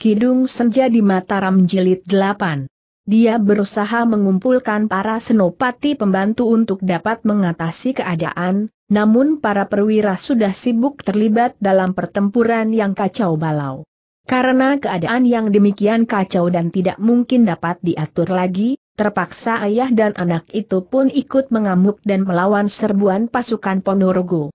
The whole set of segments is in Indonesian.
Kidung Senja di Mataram Jilid 8. Dia berusaha mengumpulkan para senopati pembantu untuk dapat mengatasi keadaan, namun para perwira sudah sibuk terlibat dalam pertempuran yang kacau balau. Karena keadaan yang demikian kacau dan tidak mungkin dapat diatur lagi, terpaksa ayah dan anak itu pun ikut mengamuk dan melawan serbuan pasukan Ponorogo.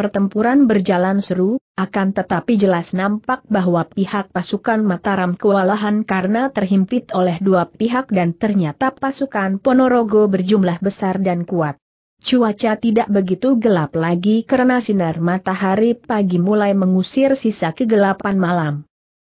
Pertempuran berjalan seru, akan tetapi jelas nampak bahwa pihak pasukan Mataram kewalahan karena terhimpit oleh dua pihak dan ternyata pasukan Ponorogo berjumlah besar dan kuat. Cuaca tidak begitu gelap lagi karena sinar matahari pagi mulai mengusir sisa kegelapan malam.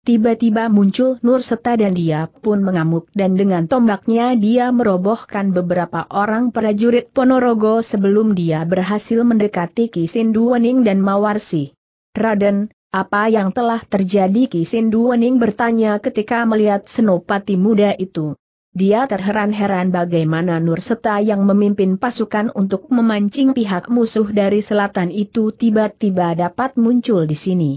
Tiba-tiba muncul Nur Seta dan dia pun mengamuk dan dengan tombaknya dia merobohkan beberapa orang prajurit Ponorogo sebelum dia berhasil mendekati Kisinduwening dan Mawarsi. Raden, apa yang telah terjadi Kisinduwening bertanya ketika melihat senopati muda itu. Dia terheran-heran bagaimana Nur Seta yang memimpin pasukan untuk memancing pihak musuh dari selatan itu tiba-tiba dapat muncul di sini.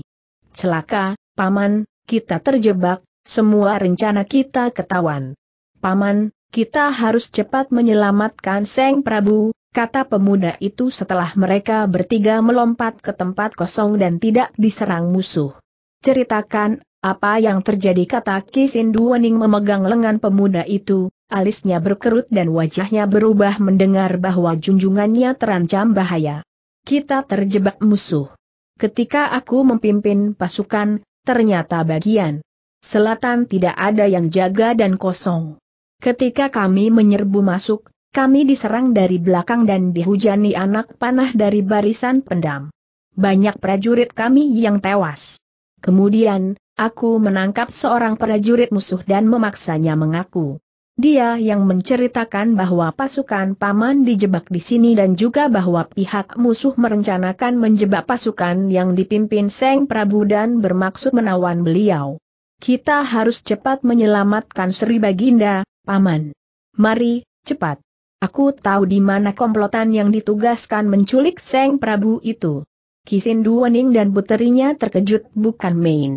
Celaka, Paman, kita terjebak, semua rencana kita ketahuan. Paman, kita harus cepat menyelamatkan Seng Prabu, kata pemuda itu setelah mereka bertiga melompat ke tempat kosong dan tidak diserang musuh. Ceritakan, apa yang terjadi kata Kisindu Wening memegang lengan pemuda itu, alisnya berkerut dan wajahnya berubah mendengar bahwa junjungannya terancam bahaya. Kita terjebak musuh. Ketika aku memimpin pasukan, ternyata bagian selatan tidak ada yang jaga dan kosong. Ketika kami menyerbu masuk, kami diserang dari belakang dan dihujani anak panah dari barisan pendam. Banyak prajurit kami yang tewas. Kemudian, aku menangkap seorang prajurit musuh dan memaksanya mengaku. Dia yang menceritakan bahwa pasukan paman dijebak di sini dan juga bahwa pihak musuh merencanakan menjebak pasukan yang dipimpin Seng Prabu dan bermaksud menawan beliau. Kita harus cepat menyelamatkan Sri Baginda, paman. Mari, cepat. Aku tahu di mana komplotan yang ditugaskan menculik Seng Prabu itu. Kisin Duwening dan puterinya terkejut bukan main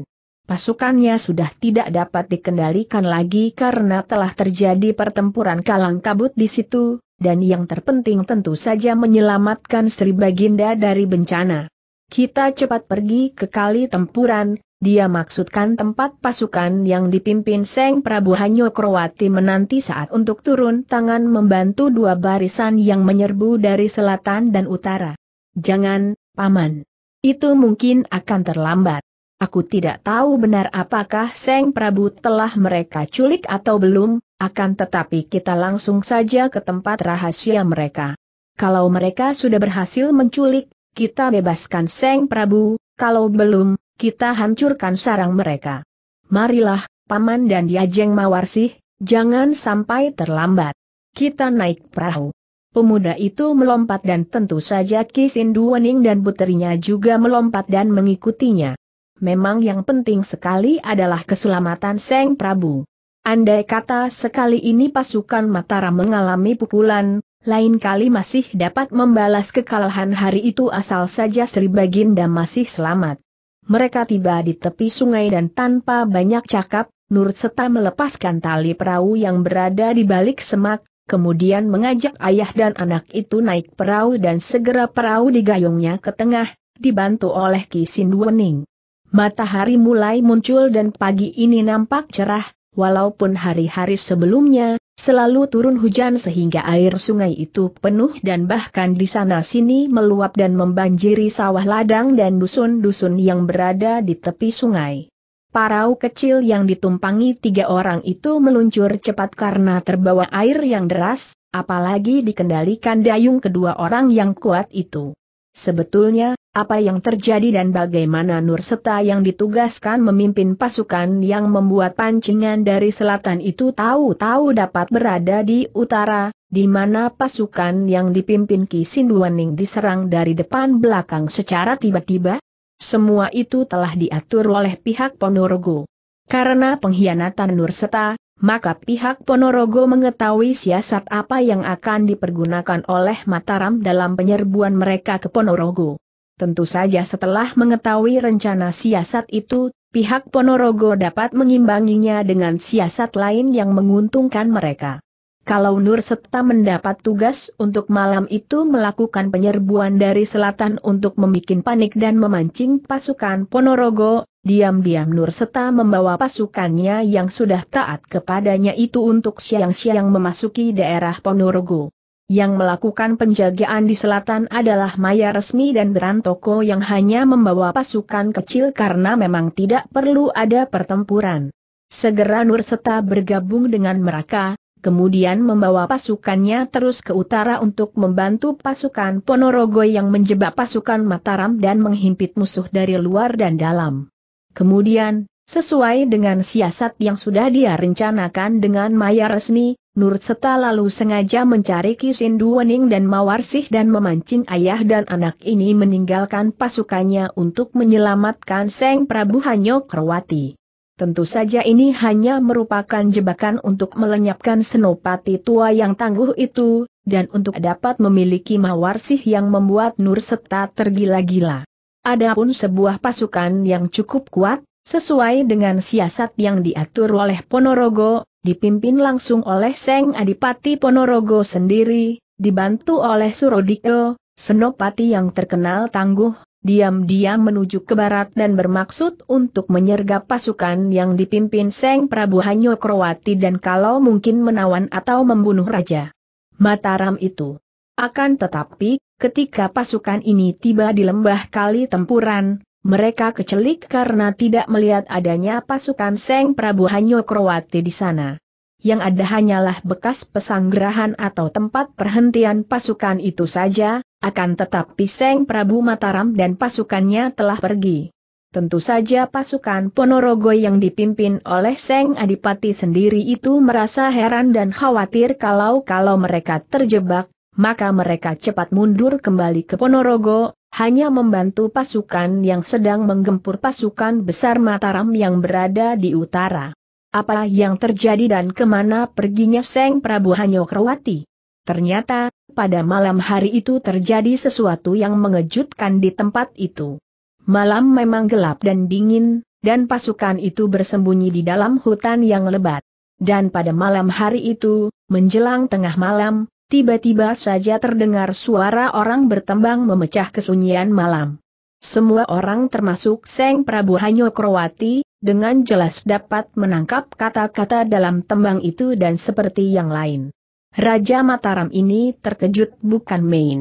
pasukannya sudah tidak dapat dikendalikan lagi karena telah terjadi pertempuran kalang kabut di situ, dan yang terpenting tentu saja menyelamatkan Sri Baginda dari bencana. Kita cepat pergi ke kali tempuran, dia maksudkan tempat pasukan yang dipimpin Seng Prabu Hanyo Kroati menanti saat untuk turun tangan membantu dua barisan yang menyerbu dari selatan dan utara. Jangan, Paman. Itu mungkin akan terlambat. Aku tidak tahu benar apakah Seng Prabu telah mereka culik atau belum, akan tetapi kita langsung saja ke tempat rahasia mereka. Kalau mereka sudah berhasil menculik, kita bebaskan Seng Prabu, kalau belum, kita hancurkan sarang mereka. Marilah, Paman dan Yajeng Mawarsih, jangan sampai terlambat. Kita naik perahu. Pemuda itu melompat dan tentu saja Kisindu Wening dan puterinya juga melompat dan mengikutinya memang yang penting sekali adalah keselamatan Seng Prabu. Andai kata sekali ini pasukan Mataram mengalami pukulan, lain kali masih dapat membalas kekalahan hari itu asal saja Sri Baginda masih selamat. Mereka tiba di tepi sungai dan tanpa banyak cakap, Nur Seta melepaskan tali perahu yang berada di balik semak, kemudian mengajak ayah dan anak itu naik perahu dan segera perahu digayungnya ke tengah, dibantu oleh Ki Wening. Matahari mulai muncul dan pagi ini nampak cerah, walaupun hari-hari sebelumnya, selalu turun hujan sehingga air sungai itu penuh dan bahkan di sana-sini meluap dan membanjiri sawah ladang dan dusun-dusun yang berada di tepi sungai. Parau kecil yang ditumpangi tiga orang itu meluncur cepat karena terbawa air yang deras, apalagi dikendalikan dayung kedua orang yang kuat itu. Sebetulnya, apa yang terjadi dan bagaimana Nurseta yang ditugaskan memimpin pasukan yang membuat pancingan dari selatan itu tahu-tahu dapat berada di utara, di mana pasukan yang dipimpin Ki Sinduaning diserang dari depan belakang secara tiba-tiba? Semua itu telah diatur oleh pihak Ponorogo. Karena pengkhianatan Nurseta maka pihak Ponorogo mengetahui siasat apa yang akan dipergunakan oleh Mataram dalam penyerbuan mereka ke Ponorogo. Tentu saja setelah mengetahui rencana siasat itu, pihak Ponorogo dapat mengimbanginya dengan siasat lain yang menguntungkan mereka. Kalau Nur serta mendapat tugas untuk malam itu melakukan penyerbuan dari selatan untuk membuat panik dan memancing pasukan Ponorogo, diam-diam Nur serta membawa pasukannya yang sudah taat kepadanya itu untuk siang-siang memasuki daerah Ponorogo. Yang melakukan penjagaan di selatan adalah Maya Resmi dan Berantoko yang hanya membawa pasukan kecil karena memang tidak perlu ada pertempuran. Segera Nur Seta bergabung dengan mereka, kemudian membawa pasukannya terus ke utara untuk membantu pasukan Ponorogo yang menjebak pasukan Mataram dan menghimpit musuh dari luar dan dalam. Kemudian, sesuai dengan siasat yang sudah dia rencanakan dengan Maya Resni, Nur Seta lalu sengaja mencari Duaning dan Mawarsih dan memancing ayah dan anak ini meninggalkan pasukannya untuk menyelamatkan Seng Prabu Hanyo Kerwati. Tentu saja ini hanya merupakan jebakan untuk melenyapkan senopati tua yang tangguh itu, dan untuk dapat memiliki mawarsih yang membuat Nur Seta tergila-gila. Adapun sebuah pasukan yang cukup kuat, sesuai dengan siasat yang diatur oleh Ponorogo, dipimpin langsung oleh Seng Adipati Ponorogo sendiri, dibantu oleh Surodiko, senopati yang terkenal tangguh, diam-diam menuju ke barat dan bermaksud untuk menyergap pasukan yang dipimpin Seng Prabu Hanyo Krowati dan kalau mungkin menawan atau membunuh Raja Mataram itu. Akan tetapi, ketika pasukan ini tiba di lembah kali tempuran, mereka kecelik karena tidak melihat adanya pasukan Seng Prabu Hanyo Krowati di sana yang ada hanyalah bekas pesanggerahan atau tempat perhentian pasukan itu saja, akan tetapi Seng Prabu Mataram dan pasukannya telah pergi. Tentu saja pasukan Ponorogo yang dipimpin oleh Seng Adipati sendiri itu merasa heran dan khawatir kalau-kalau mereka terjebak, maka mereka cepat mundur kembali ke Ponorogo, hanya membantu pasukan yang sedang menggempur pasukan besar Mataram yang berada di utara. Apa yang terjadi dan kemana perginya Seng Prabu Hanyokrawati? Ternyata, pada malam hari itu terjadi sesuatu yang mengejutkan di tempat itu. Malam memang gelap dan dingin, dan pasukan itu bersembunyi di dalam hutan yang lebat. Dan pada malam hari itu, menjelang tengah malam, tiba-tiba saja terdengar suara orang bertembang memecah kesunyian malam. Semua orang termasuk Seng Prabu Hanyokrawati dengan jelas dapat menangkap kata-kata dalam tembang itu dan seperti yang lain. Raja Mataram ini terkejut bukan main.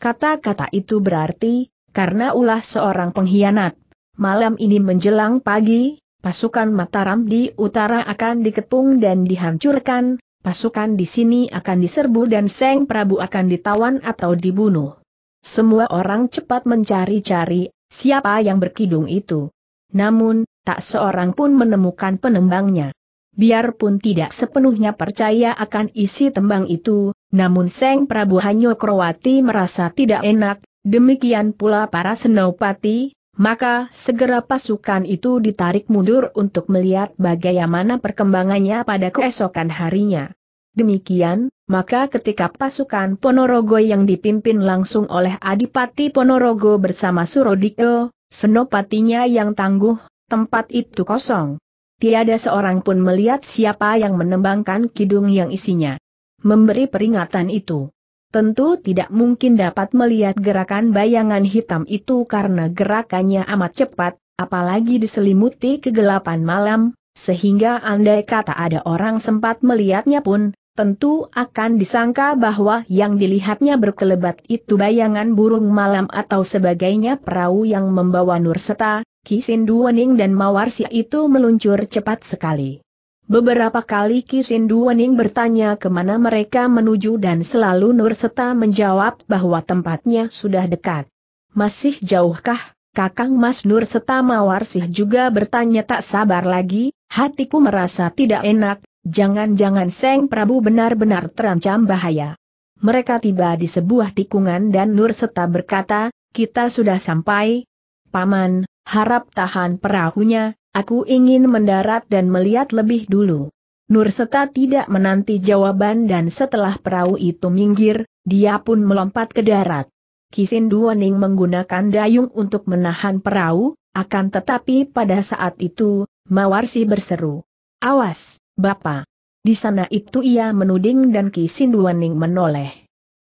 Kata-kata itu berarti, karena ulah seorang pengkhianat, malam ini menjelang pagi, pasukan Mataram di utara akan diketung dan dihancurkan, pasukan di sini akan diserbu dan Seng Prabu akan ditawan atau dibunuh. Semua orang cepat mencari-cari, siapa yang berkidung itu. Namun, tak seorang pun menemukan penembangnya. Biarpun tidak sepenuhnya percaya akan isi tembang itu, namun Seng Prabu Hanyo Kroati merasa tidak enak, demikian pula para senopati, maka segera pasukan itu ditarik mundur untuk melihat bagaimana perkembangannya pada keesokan harinya. Demikian, maka ketika pasukan Ponorogo yang dipimpin langsung oleh Adipati Ponorogo bersama Surodiko, senopatinya yang tangguh, tempat itu kosong. Tiada seorang pun melihat siapa yang menembangkan kidung yang isinya. Memberi peringatan itu. Tentu tidak mungkin dapat melihat gerakan bayangan hitam itu karena gerakannya amat cepat, apalagi diselimuti kegelapan malam, sehingga andai kata ada orang sempat melihatnya pun, tentu akan disangka bahwa yang dilihatnya berkelebat itu bayangan burung malam atau sebagainya perahu yang membawa nur Kisin Duwening dan Sia itu meluncur cepat sekali. Beberapa kali Kisin Duwening bertanya kemana mereka menuju dan selalu Nur Seta menjawab bahwa tempatnya sudah dekat. Masih jauhkah? Kakang Mas Nur Seta Sia juga bertanya tak sabar lagi, hatiku merasa tidak enak, jangan-jangan Seng Prabu benar-benar terancam bahaya. Mereka tiba di sebuah tikungan dan Nur Seta berkata, kita sudah sampai, Paman, harap tahan perahunya, aku ingin mendarat dan melihat lebih dulu. Nurseta tidak menanti jawaban dan setelah perahu itu minggir, dia pun melompat ke darat. Kisin Kisinduoning menggunakan dayung untuk menahan perahu, akan tetapi pada saat itu, Mawarsi berseru. Awas, Bapak! Di sana itu ia menuding dan Kisin Kisinduoning menoleh.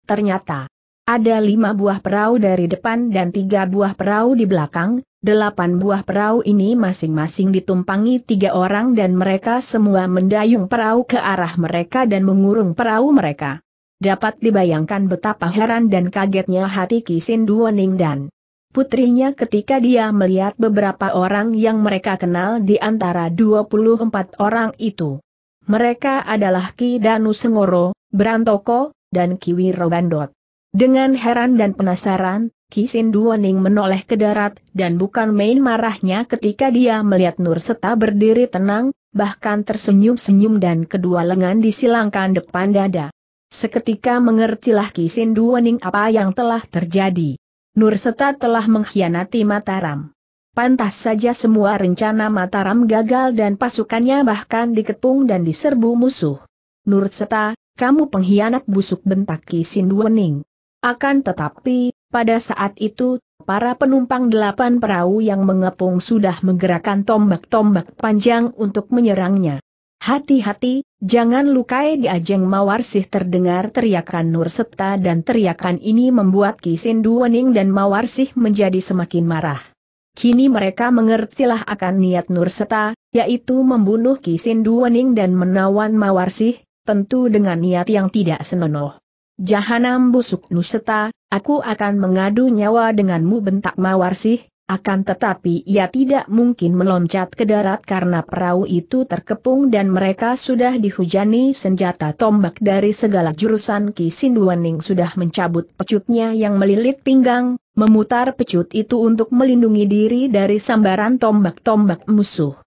Ternyata, ada lima buah perahu dari depan dan tiga buah perahu di belakang, delapan buah perahu ini masing-masing ditumpangi tiga orang dan mereka semua mendayung perahu ke arah mereka dan mengurung perahu mereka. Dapat dibayangkan betapa heran dan kagetnya hati Kisin Duoning dan putrinya ketika dia melihat beberapa orang yang mereka kenal di antara 24 orang itu. Mereka adalah Ki Danu Sengoro, Brantoko, dan Kiwi Robandot. Dengan heran dan penasaran, Kisin Duoning menoleh ke darat dan bukan main marahnya ketika dia melihat Nur Seta berdiri tenang, bahkan tersenyum-senyum dan kedua lengan disilangkan depan dada. Seketika mengertilah Kisin Duoning apa yang telah terjadi. Nur Seta telah mengkhianati Mataram. Pantas saja semua rencana Mataram gagal dan pasukannya bahkan dikepung dan diserbu musuh. Nur Seta, kamu pengkhianat busuk bentak Kisin Duoning. Akan tetapi, pada saat itu, para penumpang delapan perahu yang mengepung sudah menggerakkan tombak-tombak panjang untuk menyerangnya. Hati-hati, jangan lukai di Ajeng Mawarsih terdengar teriakan Nurseta dan teriakan ini membuat Kisin Wening dan Mawarsih menjadi semakin marah. Kini mereka mengertilah akan niat Nurseta, yaitu membunuh Kisin Wening dan menawan Mawarsih, tentu dengan niat yang tidak senonoh. Jahanam busuk Nuseta, aku akan mengadu nyawa denganmu bentak Mawarsih, akan tetapi ia tidak mungkin meloncat ke darat karena perahu itu terkepung dan mereka sudah dihujani senjata tombak dari segala jurusan Ki Kisinduaning sudah mencabut pecutnya yang melilit pinggang, memutar pecut itu untuk melindungi diri dari sambaran tombak-tombak musuh.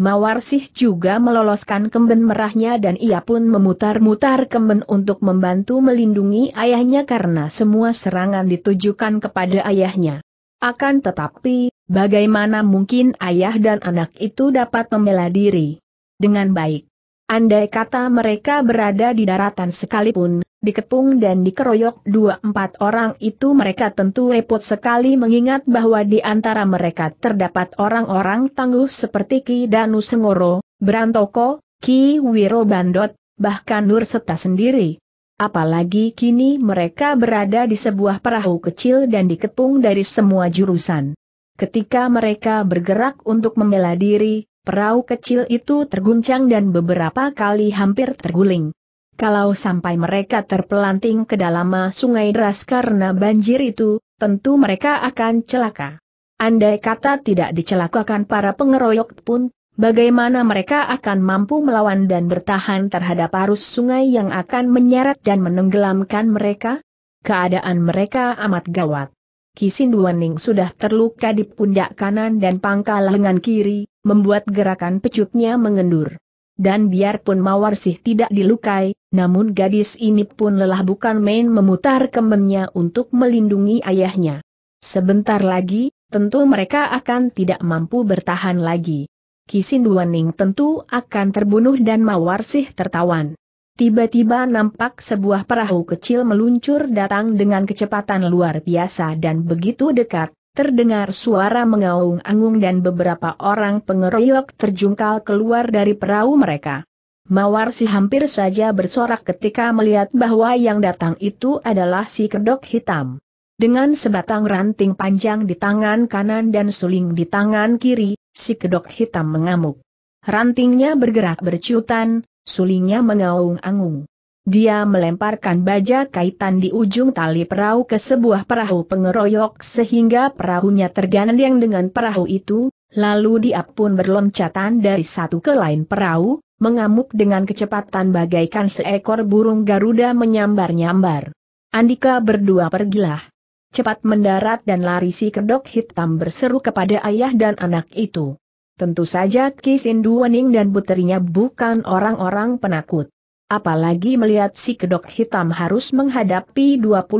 Mawarsih juga meloloskan kemben merahnya dan ia pun memutar-mutar kemben untuk membantu melindungi ayahnya karena semua serangan ditujukan kepada ayahnya. Akan tetapi, bagaimana mungkin ayah dan anak itu dapat membela diri? Dengan baik. Andai kata mereka berada di daratan sekalipun, dikepung dan dikeroyok dua empat orang itu mereka tentu repot sekali mengingat bahwa di antara mereka terdapat orang-orang tangguh seperti Ki Danu Sengoro, Brantoko, Ki Wiro Bandot, bahkan Nur Seta sendiri. Apalagi kini mereka berada di sebuah perahu kecil dan dikepung dari semua jurusan. Ketika mereka bergerak untuk membela diri, perahu kecil itu terguncang dan beberapa kali hampir terguling. Kalau sampai mereka terpelanting ke dalam sungai deras karena banjir itu, tentu mereka akan celaka. Andai kata tidak dicelakakan para pengeroyok pun, bagaimana mereka akan mampu melawan dan bertahan terhadap arus sungai yang akan menyeret dan menenggelamkan mereka? Keadaan mereka amat gawat. Kisinduaning sudah terluka di pundak kanan dan pangkal lengan kiri, membuat gerakan pecutnya mengendur dan biarpun Mawar sih tidak dilukai, namun gadis ini pun lelah bukan main memutar kemenya untuk melindungi ayahnya. Sebentar lagi, tentu mereka akan tidak mampu bertahan lagi. Kisin Kisinduaning tentu akan terbunuh dan Mawar sih tertawan. Tiba-tiba nampak sebuah perahu kecil meluncur datang dengan kecepatan luar biasa dan begitu dekat, Terdengar suara mengaung-angung dan beberapa orang pengeroyok terjungkal keluar dari perahu mereka. Mawar si hampir saja bersorak ketika melihat bahwa yang datang itu adalah si kedok hitam. Dengan sebatang ranting panjang di tangan kanan dan suling di tangan kiri, si kedok hitam mengamuk. Rantingnya bergerak bercutan, sulingnya mengaung-angung. Dia melemparkan baja kaitan di ujung tali perahu ke sebuah perahu pengeroyok sehingga perahunya tergandeng dengan perahu itu, lalu dia pun berloncatan dari satu ke lain perahu, mengamuk dengan kecepatan bagaikan seekor burung Garuda menyambar-nyambar. Andika berdua pergilah. Cepat mendarat dan lari si kedok hitam berseru kepada ayah dan anak itu. Tentu saja Kisindu Wening dan puterinya bukan orang-orang penakut apalagi melihat si kedok hitam harus menghadapi 25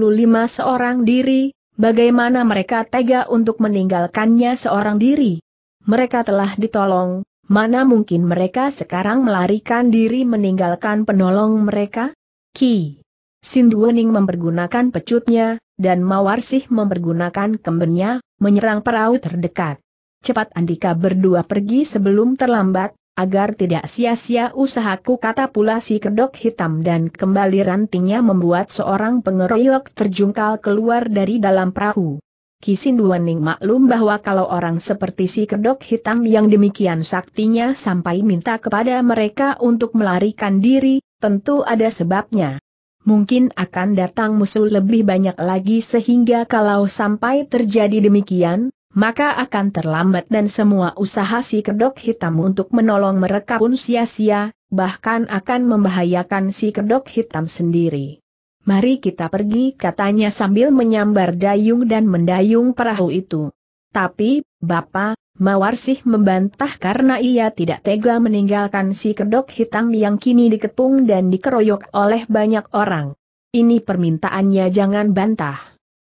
seorang diri, bagaimana mereka tega untuk meninggalkannya seorang diri. Mereka telah ditolong, mana mungkin mereka sekarang melarikan diri meninggalkan penolong mereka? Ki. Sinduening mempergunakan pecutnya, dan Mawarsih mempergunakan kembennya, menyerang perahu terdekat. Cepat Andika berdua pergi sebelum terlambat, Agar tidak sia-sia usahaku kata pula si kedok hitam dan kembali rantingnya membuat seorang pengeroyok terjungkal keluar dari dalam perahu. Kisinduaning maklum bahwa kalau orang seperti si kedok hitam yang demikian saktinya sampai minta kepada mereka untuk melarikan diri, tentu ada sebabnya. Mungkin akan datang musuh lebih banyak lagi sehingga kalau sampai terjadi demikian, maka akan terlambat dan semua usaha si kedok hitam untuk menolong mereka pun sia-sia, bahkan akan membahayakan si kedok hitam sendiri. Mari kita pergi katanya sambil menyambar dayung dan mendayung perahu itu. Tapi, Bapak, sih membantah karena ia tidak tega meninggalkan si kedok hitam yang kini diketung dan dikeroyok oleh banyak orang. Ini permintaannya jangan bantah.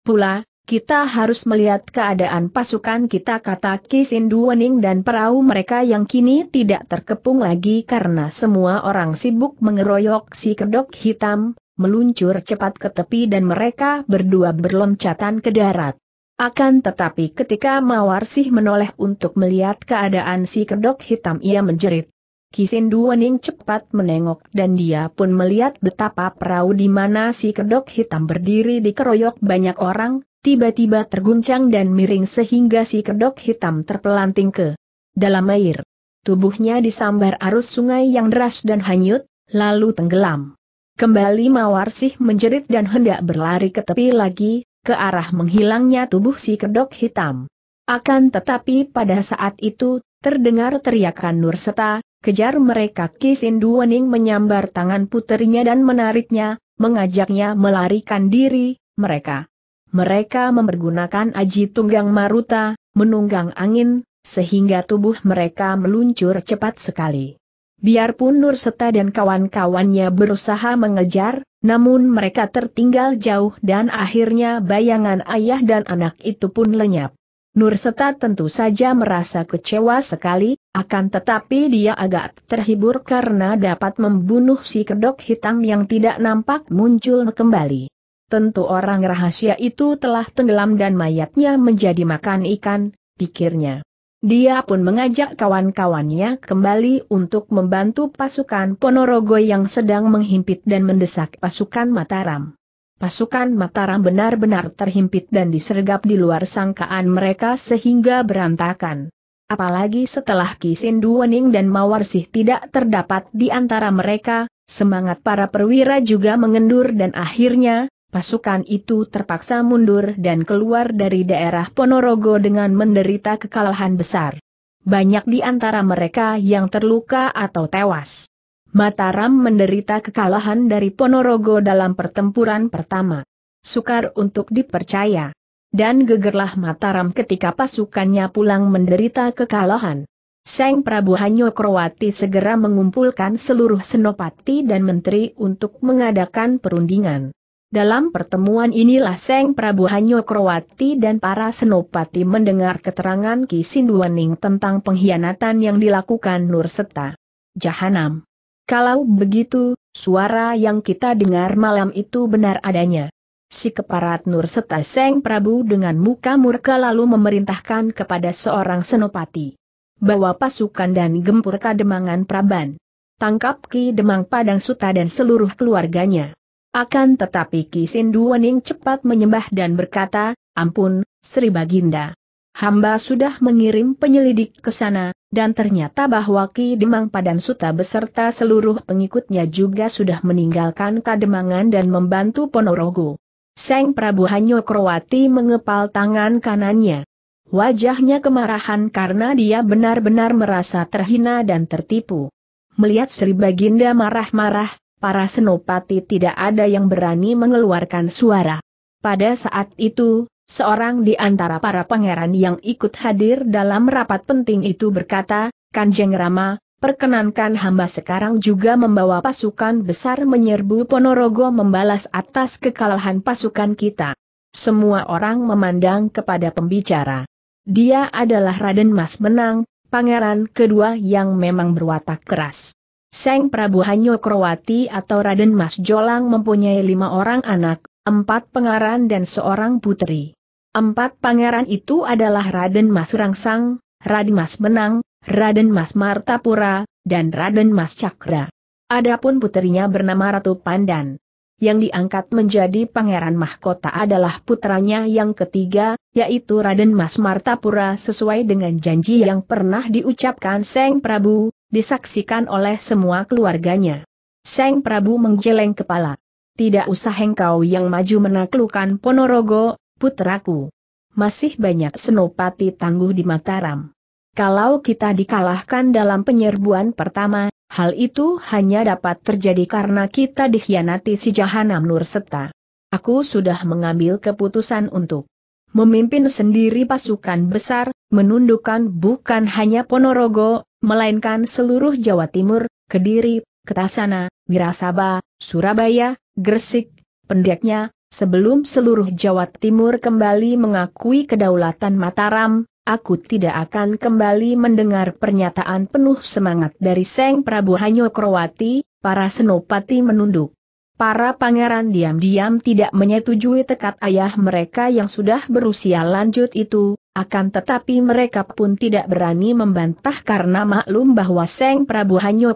Pula, kita harus melihat keadaan pasukan kita kata Kisindu Wening dan perahu mereka yang kini tidak terkepung lagi karena semua orang sibuk mengeroyok si kedok hitam, meluncur cepat ke tepi dan mereka berdua berloncatan ke darat. Akan tetapi ketika Mawarsih menoleh untuk melihat keadaan si kedok hitam ia menjerit. Kisindu Wening cepat menengok dan dia pun melihat betapa perahu di mana si kedok hitam berdiri dikeroyok banyak orang, tiba-tiba terguncang dan miring sehingga si kedok hitam terpelanting ke dalam air. Tubuhnya disambar arus sungai yang deras dan hanyut, lalu tenggelam. Kembali mawar sih menjerit dan hendak berlari ke tepi lagi, ke arah menghilangnya tubuh si kedok hitam. Akan tetapi pada saat itu, terdengar teriakan Nur Seta, kejar mereka Kisin Duwening menyambar tangan puterinya dan menariknya, mengajaknya melarikan diri, mereka mereka mempergunakan aji tunggang maruta, menunggang angin, sehingga tubuh mereka meluncur cepat sekali. Biarpun Nur Seta dan kawan-kawannya berusaha mengejar, namun mereka tertinggal jauh dan akhirnya bayangan ayah dan anak itu pun lenyap. Nur Seta tentu saja merasa kecewa sekali, akan tetapi dia agak terhibur karena dapat membunuh si kedok hitam yang tidak nampak muncul kembali. Tentu orang rahasia itu telah tenggelam dan mayatnya menjadi makan ikan, pikirnya. Dia pun mengajak kawan-kawannya kembali untuk membantu pasukan Ponorogo yang sedang menghimpit dan mendesak pasukan Mataram. Pasukan Mataram benar-benar terhimpit dan disergap di luar sangkaan mereka sehingga berantakan. Apalagi setelah Kisinduwening dan Mawarsih tidak terdapat di antara mereka, semangat para perwira juga mengendur dan akhirnya, pasukan itu terpaksa mundur dan keluar dari daerah Ponorogo dengan menderita kekalahan besar. Banyak di antara mereka yang terluka atau tewas. Mataram menderita kekalahan dari Ponorogo dalam pertempuran pertama. Sukar untuk dipercaya. Dan gegerlah Mataram ketika pasukannya pulang menderita kekalahan. Seng Prabu Hanyokrowati segera mengumpulkan seluruh senopati dan menteri untuk mengadakan perundingan. Dalam pertemuan inilah Seng Prabu Hanyokrowati dan para senopati mendengar keterangan Ki Sinduaning tentang pengkhianatan yang dilakukan Nur Seta. Jahanam. Kalau begitu, suara yang kita dengar malam itu benar adanya. Si keparat Nur Seng Prabu dengan muka murka lalu memerintahkan kepada seorang senopati. Bawa pasukan dan gempur kademangan Praban. Tangkap Ki Demang Padang Suta dan seluruh keluarganya akan tetapi Kisindu Wening cepat menyembah dan berkata, ampun, Sri Baginda. Hamba sudah mengirim penyelidik ke sana, dan ternyata bahwa Ki Demang Padan Suta beserta seluruh pengikutnya juga sudah meninggalkan Kademangan dan membantu Ponorogo. Seng Prabu Hanyo Kroati mengepal tangan kanannya. Wajahnya kemarahan karena dia benar-benar merasa terhina dan tertipu. Melihat Sri Baginda marah-marah, para senopati tidak ada yang berani mengeluarkan suara. Pada saat itu, seorang di antara para pangeran yang ikut hadir dalam rapat penting itu berkata, Kanjeng Rama, perkenankan hamba sekarang juga membawa pasukan besar menyerbu Ponorogo membalas atas kekalahan pasukan kita. Semua orang memandang kepada pembicara. Dia adalah Raden Mas Menang, pangeran kedua yang memang berwatak keras. Seng Prabu Hanyo Krowati atau Raden Mas Jolang mempunyai lima orang anak, empat pangeran dan seorang putri. Empat pangeran itu adalah Raden Mas Rangsang, Raden Mas Benang, Raden Mas Martapura, dan Raden Mas Cakra. Adapun putrinya bernama Ratu Pandan. Yang diangkat menjadi pangeran mahkota adalah putranya yang ketiga, yaitu Raden Mas Martapura sesuai dengan janji yang pernah diucapkan Seng Prabu, disaksikan oleh semua keluarganya. Seng Prabu menggeleng kepala. Tidak usah engkau yang maju menaklukkan Ponorogo, putraku. Masih banyak senopati tangguh di Mataram. Kalau kita dikalahkan dalam penyerbuan pertama, hal itu hanya dapat terjadi karena kita dikhianati si Jahanam Nurseta. Aku sudah mengambil keputusan untuk memimpin sendiri pasukan besar, menundukkan bukan hanya Ponorogo, melainkan seluruh Jawa Timur, Kediri, Ketasana, Wirasaba, Surabaya, Gresik, pendeknya, sebelum seluruh Jawa Timur kembali mengakui kedaulatan Mataram, aku tidak akan kembali mendengar pernyataan penuh semangat dari Seng Prabu Hanyo Krowati, para senopati menunduk. Para pangeran diam-diam tidak menyetujui tekad ayah mereka yang sudah berusia lanjut itu, akan tetapi mereka pun tidak berani membantah karena maklum bahwa Seng Prabu Hanyo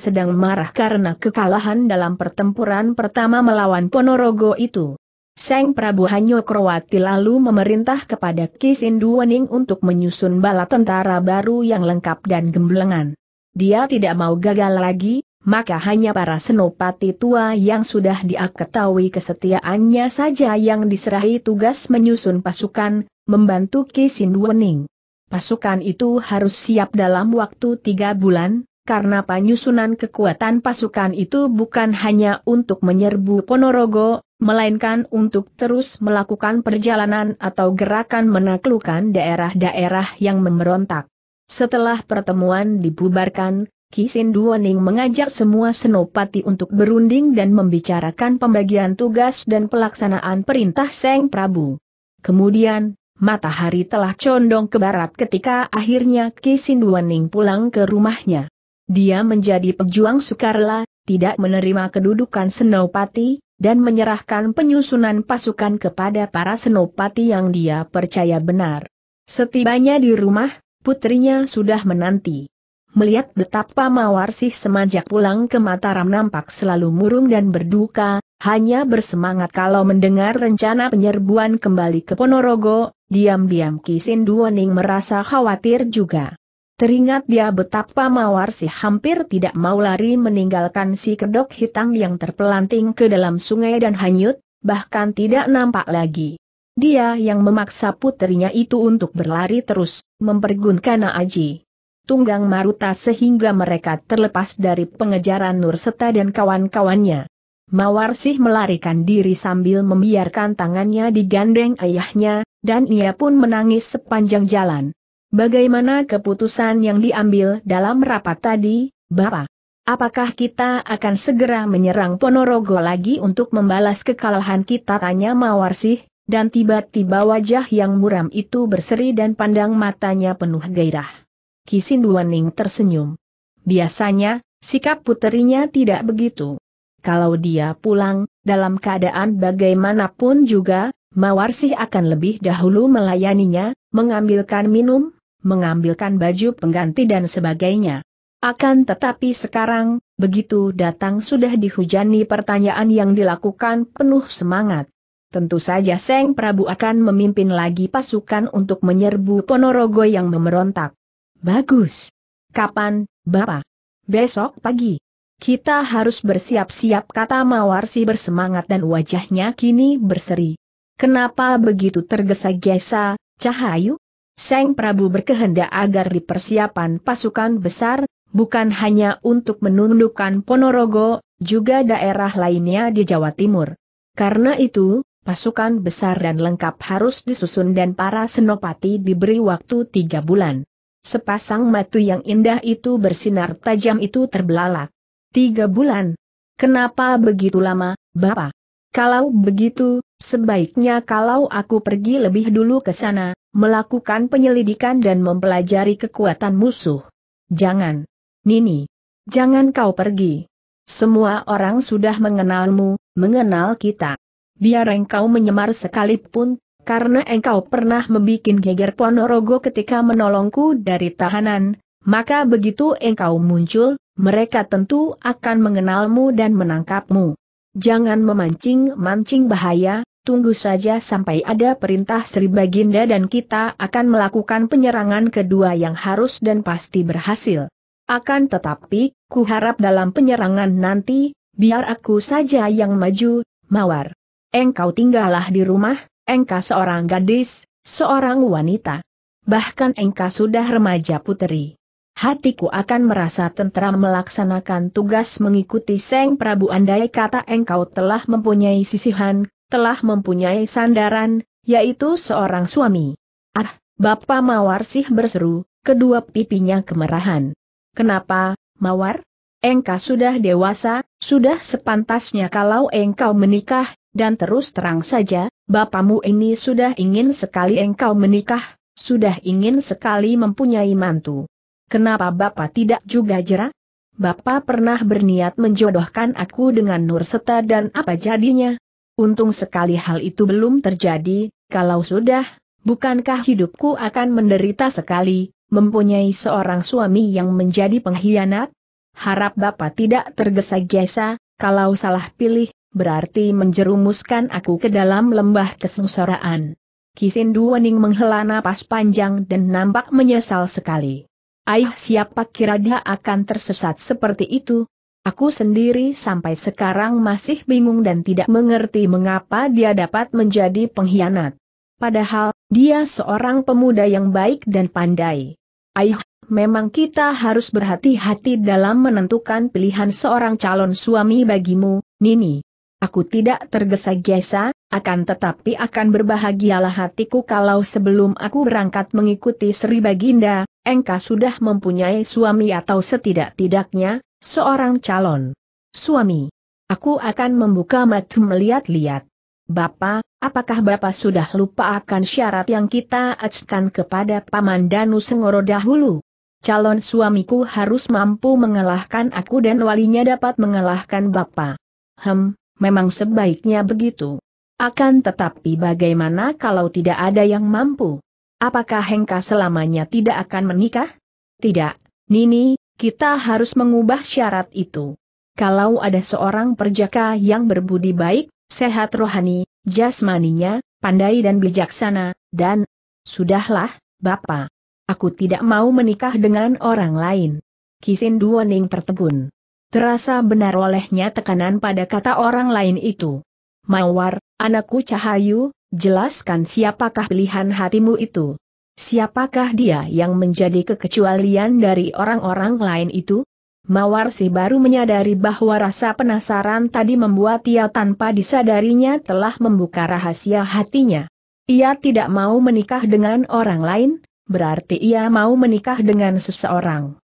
sedang marah karena kekalahan dalam pertempuran pertama melawan Ponorogo itu. Seng Prabu Hanyo lalu memerintah kepada Duwening untuk menyusun bala tentara baru yang lengkap dan gemblengan. Dia tidak mau gagal lagi, maka hanya para senopati tua yang sudah diaketahui kesetiaannya saja yang diserahi tugas menyusun pasukan, membantu Kisin Wening. Pasukan itu harus siap dalam waktu tiga bulan, karena penyusunan kekuatan pasukan itu bukan hanya untuk menyerbu Ponorogo, melainkan untuk terus melakukan perjalanan atau gerakan menaklukkan daerah-daerah yang memberontak. Setelah pertemuan dibubarkan, Kisin Duoning mengajak semua senopati untuk berunding dan membicarakan pembagian tugas dan pelaksanaan perintah Seng Prabu. Kemudian, Matahari telah condong ke barat ketika akhirnya Kisinduaning pulang ke rumahnya. Dia menjadi pejuang sukarela, tidak menerima kedudukan Senopati, dan menyerahkan penyusunan pasukan kepada para Senopati yang dia percaya benar. Setibanya di rumah, putrinya sudah menanti. Melihat betapa mawar sih semajak pulang ke Mataram nampak selalu murung dan berduka, hanya bersemangat kalau mendengar rencana penyerbuan kembali ke Ponorogo, diam-diam Kisin Duoning merasa khawatir juga. Teringat dia betapa Mawar si hampir tidak mau lari meninggalkan si kedok hitam yang terpelanting ke dalam sungai dan hanyut, bahkan tidak nampak lagi. Dia yang memaksa putrinya itu untuk berlari terus, mempergunkan Aji. Tunggang Maruta sehingga mereka terlepas dari pengejaran Nur dan kawan-kawannya. Mawar sih melarikan diri sambil membiarkan tangannya digandeng ayahnya, dan ia pun menangis sepanjang jalan. Bagaimana keputusan yang diambil dalam rapat tadi, Bapak? Apakah kita akan segera menyerang Ponorogo lagi untuk membalas kekalahan kita? Tanya Mawar sih, dan tiba-tiba wajah yang muram itu berseri dan pandang matanya penuh gairah. Kisinduaning tersenyum. Biasanya, sikap puterinya tidak begitu kalau dia pulang, dalam keadaan bagaimanapun juga, Mawar sih akan lebih dahulu melayaninya, mengambilkan minum, mengambilkan baju pengganti dan sebagainya. Akan tetapi sekarang, begitu datang sudah dihujani pertanyaan yang dilakukan penuh semangat. Tentu saja Seng Prabu akan memimpin lagi pasukan untuk menyerbu Ponorogo yang memberontak. Bagus. Kapan, Bapak? Besok pagi. Kita harus bersiap-siap kata Mawarsi bersemangat dan wajahnya kini berseri. Kenapa begitu tergesa-gesa, Cahayu? Seng Prabu berkehendak agar di persiapan pasukan besar, bukan hanya untuk menundukkan Ponorogo, juga daerah lainnya di Jawa Timur. Karena itu, pasukan besar dan lengkap harus disusun dan para senopati diberi waktu tiga bulan. Sepasang matu yang indah itu bersinar tajam itu terbelalak. Tiga bulan. Kenapa begitu lama, Bapak? Kalau begitu, sebaiknya kalau aku pergi lebih dulu ke sana, melakukan penyelidikan dan mempelajari kekuatan musuh. Jangan. Nini. Jangan kau pergi. Semua orang sudah mengenalmu, mengenal kita. Biar engkau menyemar sekalipun, karena engkau pernah membuat geger Ponorogo ketika menolongku dari tahanan, maka begitu engkau muncul, mereka tentu akan mengenalmu dan menangkapmu. Jangan memancing-mancing bahaya, tunggu saja sampai ada perintah Sri Baginda dan kita akan melakukan penyerangan kedua yang harus dan pasti berhasil. Akan tetapi, ku harap dalam penyerangan nanti, biar aku saja yang maju, Mawar. Engkau tinggallah di rumah, engkau seorang gadis, seorang wanita. Bahkan engkau sudah remaja puteri hatiku akan merasa tentera melaksanakan tugas mengikuti Seng Prabu andai kata engkau telah mempunyai sisihan, telah mempunyai sandaran, yaitu seorang suami. Ah, Bapak Mawar sih berseru, kedua pipinya kemerahan. Kenapa, Mawar? Engkau sudah dewasa, sudah sepantasnya kalau engkau menikah, dan terus terang saja, bapamu ini sudah ingin sekali engkau menikah, sudah ingin sekali mempunyai mantu. Kenapa Bapak tidak juga jera? Bapak pernah berniat menjodohkan aku dengan Nurseta dan apa jadinya? Untung sekali hal itu belum terjadi, kalau sudah, bukankah hidupku akan menderita sekali, mempunyai seorang suami yang menjadi pengkhianat? Harap Bapak tidak tergesa-gesa, kalau salah pilih, berarti menjerumuskan aku ke dalam lembah kesengsaraan. Kisindu Wening menghela napas panjang dan nampak menyesal sekali. Aih siapa kira dia akan tersesat seperti itu? Aku sendiri sampai sekarang masih bingung dan tidak mengerti mengapa dia dapat menjadi pengkhianat. Padahal, dia seorang pemuda yang baik dan pandai. Aih, memang kita harus berhati-hati dalam menentukan pilihan seorang calon suami bagimu, Nini. Aku tidak tergesa-gesa, akan tetapi akan berbahagialah hatiku kalau sebelum aku berangkat mengikuti Sri Baginda, engkau sudah mempunyai suami atau setidak-tidaknya, seorang calon suami. Aku akan membuka mata melihat-lihat. Bapak, apakah Bapak sudah lupa akan syarat yang kita ajukan kepada Paman Danu Sengoro dahulu? Calon suamiku harus mampu mengalahkan aku dan walinya dapat mengalahkan Bapak. Hem, memang sebaiknya begitu. Akan tetapi bagaimana kalau tidak ada yang mampu? Apakah Hengka selamanya tidak akan menikah? Tidak, Nini, kita harus mengubah syarat itu. Kalau ada seorang perjaka yang berbudi baik, sehat rohani, jasmaninya, pandai dan bijaksana, dan... Sudahlah, Bapak. Aku tidak mau menikah dengan orang lain. Kisin Duoning tertegun. Terasa benar olehnya tekanan pada kata orang lain itu. Mawar, anakku Cahayu, jelaskan siapakah pilihan hatimu itu. Siapakah dia yang menjadi kekecualian dari orang-orang lain itu? Mawar sih baru menyadari bahwa rasa penasaran tadi membuat ia tanpa disadarinya telah membuka rahasia hatinya. Ia tidak mau menikah dengan orang lain, berarti ia mau menikah dengan seseorang.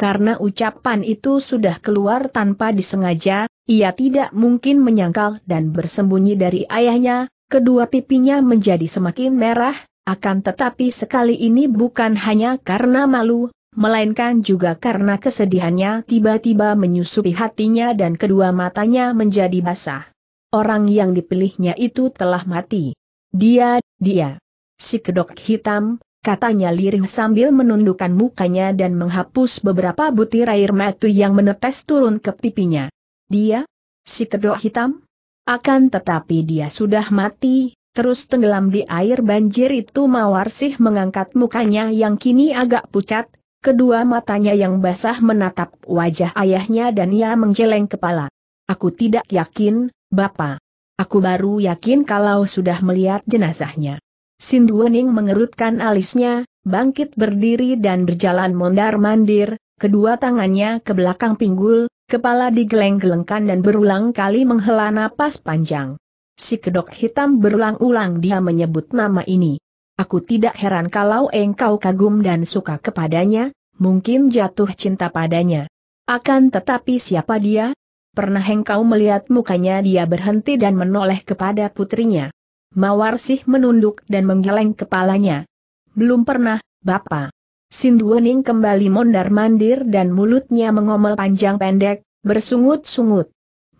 Karena ucapan itu sudah keluar tanpa disengaja, ia tidak mungkin menyangkal dan bersembunyi dari ayahnya, kedua pipinya menjadi semakin merah, akan tetapi sekali ini bukan hanya karena malu, melainkan juga karena kesedihannya tiba-tiba menyusupi hatinya dan kedua matanya menjadi basah. Orang yang dipilihnya itu telah mati. Dia, dia. Si kedok hitam, katanya lirih sambil menundukkan mukanya dan menghapus beberapa butir air mata yang menetes turun ke pipinya. Dia? Si kedok hitam? Akan tetapi dia sudah mati, terus tenggelam di air banjir itu Mawar sih mengangkat mukanya yang kini agak pucat, kedua matanya yang basah menatap wajah ayahnya dan ia menggeleng kepala. Aku tidak yakin, Bapak. Aku baru yakin kalau sudah melihat jenazahnya. Sinduening mengerutkan alisnya, bangkit berdiri dan berjalan mondar-mandir, kedua tangannya ke belakang pinggul, kepala digeleng-gelengkan dan berulang kali menghela napas panjang. Si kedok hitam berulang-ulang dia menyebut nama ini. Aku tidak heran kalau engkau kagum dan suka kepadanya, mungkin jatuh cinta padanya. Akan tetapi siapa dia? Pernah engkau melihat mukanya dia berhenti dan menoleh kepada putrinya. Mawar sih menunduk dan menggeleng kepalanya. Belum pernah, Bapak. Sinduening kembali mondar-mandir dan mulutnya mengomel panjang pendek, bersungut-sungut.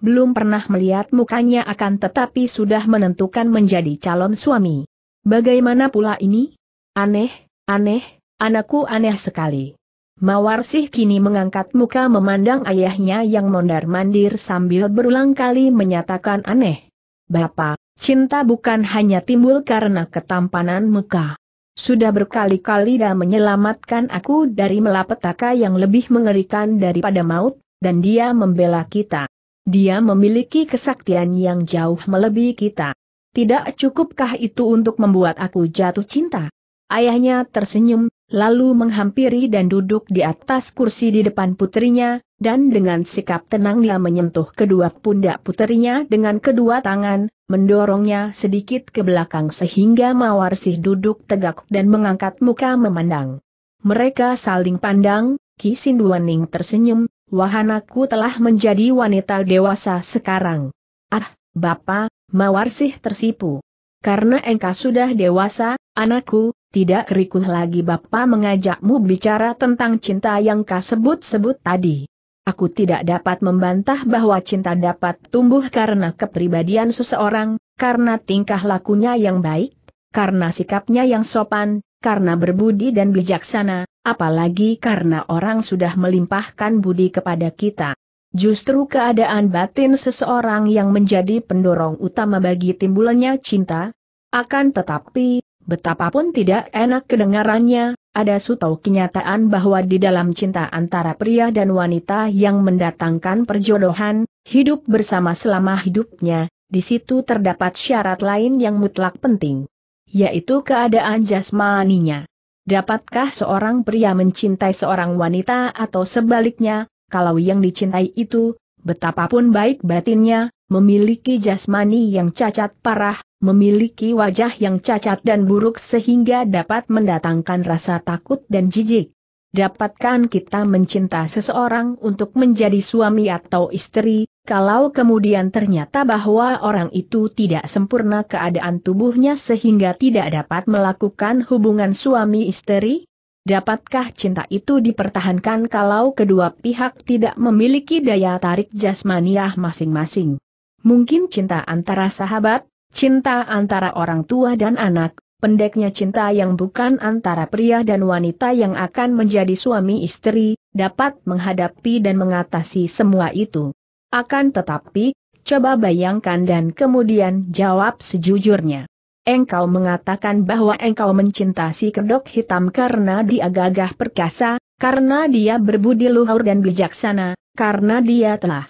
Belum pernah melihat mukanya akan tetapi sudah menentukan menjadi calon suami. Bagaimana pula ini? Aneh, aneh, anakku aneh sekali. Mawar sih kini mengangkat muka memandang ayahnya yang mondar-mandir sambil berulang kali menyatakan aneh. Bapak, Cinta bukan hanya timbul karena ketampanan muka. Sudah berkali-kali dia menyelamatkan aku dari melapetaka yang lebih mengerikan daripada maut, dan dia membela kita. Dia memiliki kesaktian yang jauh melebihi kita. Tidak cukupkah itu untuk membuat aku jatuh cinta? Ayahnya tersenyum, lalu menghampiri dan duduk di atas kursi di depan putrinya, dan dengan sikap tenang dia menyentuh kedua pundak putrinya dengan kedua tangan, mendorongnya sedikit ke belakang sehingga Mawarsih duduk tegak dan mengangkat muka memandang. Mereka saling pandang, Kisin Duaning tersenyum, wahanaku telah menjadi wanita dewasa sekarang. Ah, Bapak, Mawarsih tersipu. Karena engkau sudah dewasa, anakku, tidak kerikuh lagi Bapak mengajakmu bicara tentang cinta yang kau sebut-sebut tadi. Aku tidak dapat membantah bahwa cinta dapat tumbuh karena kepribadian seseorang, karena tingkah lakunya yang baik, karena sikapnya yang sopan, karena berbudi dan bijaksana, apalagi karena orang sudah melimpahkan budi kepada kita. Justru keadaan batin seseorang yang menjadi pendorong utama bagi timbulnya cinta. Akan tetapi, Betapapun tidak enak kedengarannya, ada sutau kenyataan bahwa di dalam cinta antara pria dan wanita yang mendatangkan perjodohan, hidup bersama selama hidupnya, di situ terdapat syarat lain yang mutlak penting, yaitu keadaan jasmaninya. Dapatkah seorang pria mencintai seorang wanita atau sebaliknya, kalau yang dicintai itu, betapapun baik batinnya, memiliki jasmani yang cacat parah, memiliki wajah yang cacat dan buruk sehingga dapat mendatangkan rasa takut dan jijik. Dapatkan kita mencinta seseorang untuk menjadi suami atau istri, kalau kemudian ternyata bahwa orang itu tidak sempurna keadaan tubuhnya sehingga tidak dapat melakukan hubungan suami istri? Dapatkah cinta itu dipertahankan kalau kedua pihak tidak memiliki daya tarik jasmaniah masing-masing? Mungkin cinta antara sahabat, Cinta antara orang tua dan anak, pendeknya cinta yang bukan antara pria dan wanita yang akan menjadi suami istri, dapat menghadapi dan mengatasi semua itu. Akan tetapi, coba bayangkan dan kemudian jawab sejujurnya. Engkau mengatakan bahwa engkau mencinta si kedok hitam karena dia gagah perkasa, karena dia berbudi luhur dan bijaksana, karena dia telah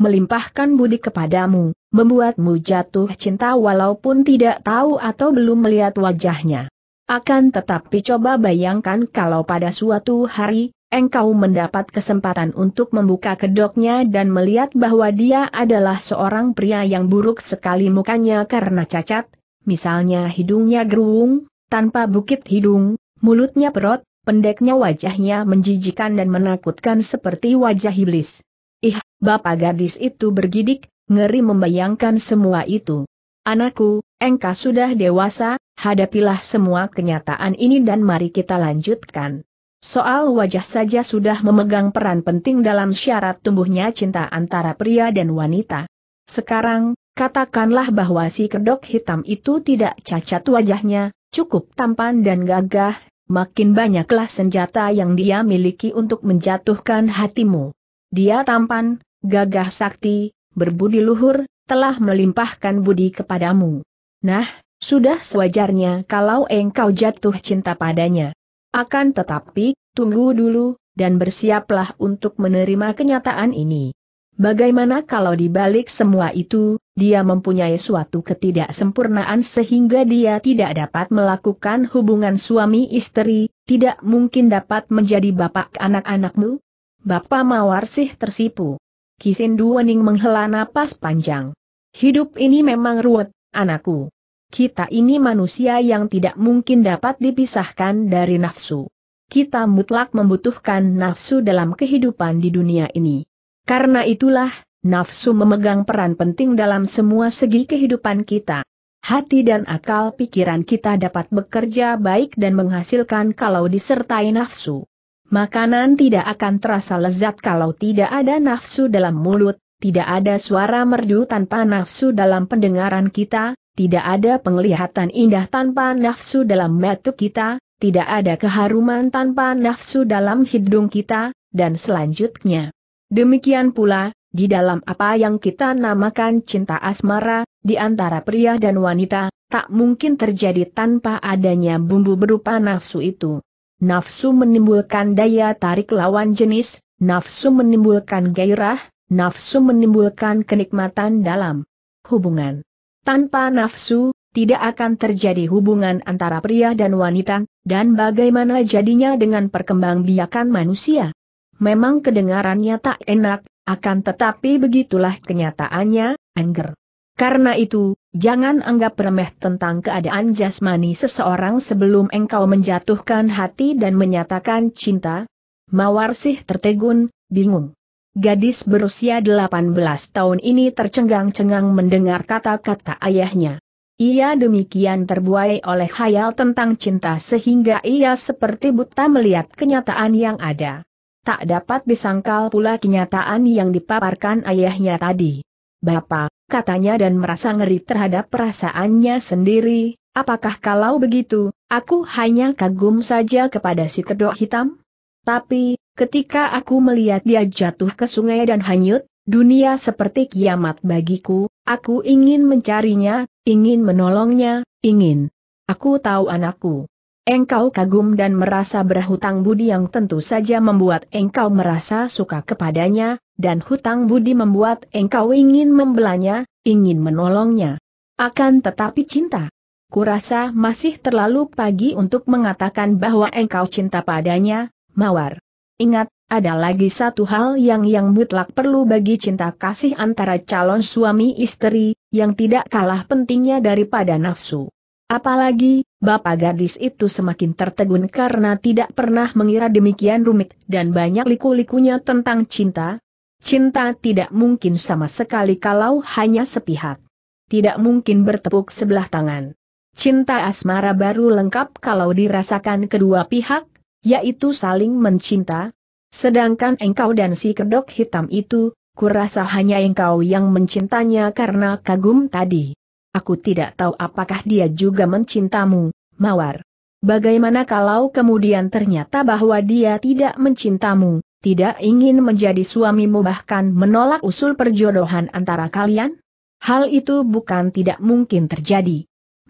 melimpahkan budi kepadamu, membuatmu jatuh cinta walaupun tidak tahu atau belum melihat wajahnya. Akan tetapi coba bayangkan kalau pada suatu hari, engkau mendapat kesempatan untuk membuka kedoknya dan melihat bahwa dia adalah seorang pria yang buruk sekali mukanya karena cacat, misalnya hidungnya gerung, tanpa bukit hidung, mulutnya perot, pendeknya wajahnya menjijikan dan menakutkan seperti wajah iblis. Ih, bapak gadis itu bergidik, ngeri membayangkan semua itu. Anakku, engkau sudah dewasa, hadapilah semua kenyataan ini dan mari kita lanjutkan. Soal wajah saja sudah memegang peran penting dalam syarat tumbuhnya cinta antara pria dan wanita. Sekarang, katakanlah bahwa si kedok hitam itu tidak cacat wajahnya, cukup tampan dan gagah, makin banyaklah senjata yang dia miliki untuk menjatuhkan hatimu. Dia tampan, gagah sakti, berbudi luhur, telah melimpahkan budi kepadamu. Nah, sudah sewajarnya kalau engkau jatuh cinta padanya. Akan tetapi, tunggu dulu, dan bersiaplah untuk menerima kenyataan ini. Bagaimana kalau dibalik semua itu, dia mempunyai suatu ketidaksempurnaan sehingga dia tidak dapat melakukan hubungan suami istri, tidak mungkin dapat menjadi bapak anak-anakmu? Bapak Mawar sih tersipu. Kisin Duwening menghela napas panjang. Hidup ini memang ruwet, anakku. Kita ini manusia yang tidak mungkin dapat dipisahkan dari nafsu. Kita mutlak membutuhkan nafsu dalam kehidupan di dunia ini. Karena itulah, nafsu memegang peran penting dalam semua segi kehidupan kita. Hati dan akal pikiran kita dapat bekerja baik dan menghasilkan kalau disertai nafsu. Makanan tidak akan terasa lezat kalau tidak ada nafsu dalam mulut, tidak ada suara merdu tanpa nafsu dalam pendengaran kita, tidak ada penglihatan indah tanpa nafsu dalam mata kita, tidak ada keharuman tanpa nafsu dalam hidung kita, dan selanjutnya. Demikian pula, di dalam apa yang kita namakan cinta asmara, di antara pria dan wanita, tak mungkin terjadi tanpa adanya bumbu berupa nafsu itu nafsu menimbulkan daya tarik lawan jenis, nafsu menimbulkan gairah, nafsu menimbulkan kenikmatan dalam hubungan. Tanpa nafsu, tidak akan terjadi hubungan antara pria dan wanita, dan bagaimana jadinya dengan perkembangbiakan manusia. Memang kedengarannya tak enak, akan tetapi begitulah kenyataannya, Angger. Karena itu, Jangan anggap remeh tentang keadaan jasmani seseorang sebelum engkau menjatuhkan hati dan menyatakan cinta. Mawar sih tertegun, bingung. Gadis berusia 18 tahun ini tercengang-cengang mendengar kata-kata ayahnya. Ia demikian terbuai oleh hayal tentang cinta sehingga ia seperti buta melihat kenyataan yang ada. Tak dapat disangkal pula kenyataan yang dipaparkan ayahnya tadi. Bapak, katanya dan merasa ngeri terhadap perasaannya sendiri, apakah kalau begitu, aku hanya kagum saja kepada si kedok hitam? Tapi, ketika aku melihat dia jatuh ke sungai dan hanyut, dunia seperti kiamat bagiku, aku ingin mencarinya, ingin menolongnya, ingin. Aku tahu anakku. Engkau kagum dan merasa berhutang budi yang tentu saja membuat engkau merasa suka kepadanya, dan hutang budi membuat engkau ingin membelanya, ingin menolongnya. Akan tetapi cinta. Kurasa masih terlalu pagi untuk mengatakan bahwa engkau cinta padanya, Mawar. Ingat, ada lagi satu hal yang yang mutlak perlu bagi cinta kasih antara calon suami istri, yang tidak kalah pentingnya daripada nafsu. Apalagi, bapak gadis itu semakin tertegun karena tidak pernah mengira demikian rumit dan banyak liku-likunya tentang cinta. Cinta tidak mungkin sama sekali kalau hanya sepihak. Tidak mungkin bertepuk sebelah tangan. Cinta asmara baru lengkap kalau dirasakan kedua pihak, yaitu saling mencinta. Sedangkan engkau dan si kedok hitam itu, kurasa hanya engkau yang mencintanya karena kagum tadi. Aku tidak tahu apakah dia juga mencintamu, Mawar. Bagaimana kalau kemudian ternyata bahwa dia tidak mencintamu, tidak ingin menjadi suamimu bahkan menolak usul perjodohan antara kalian? Hal itu bukan tidak mungkin terjadi.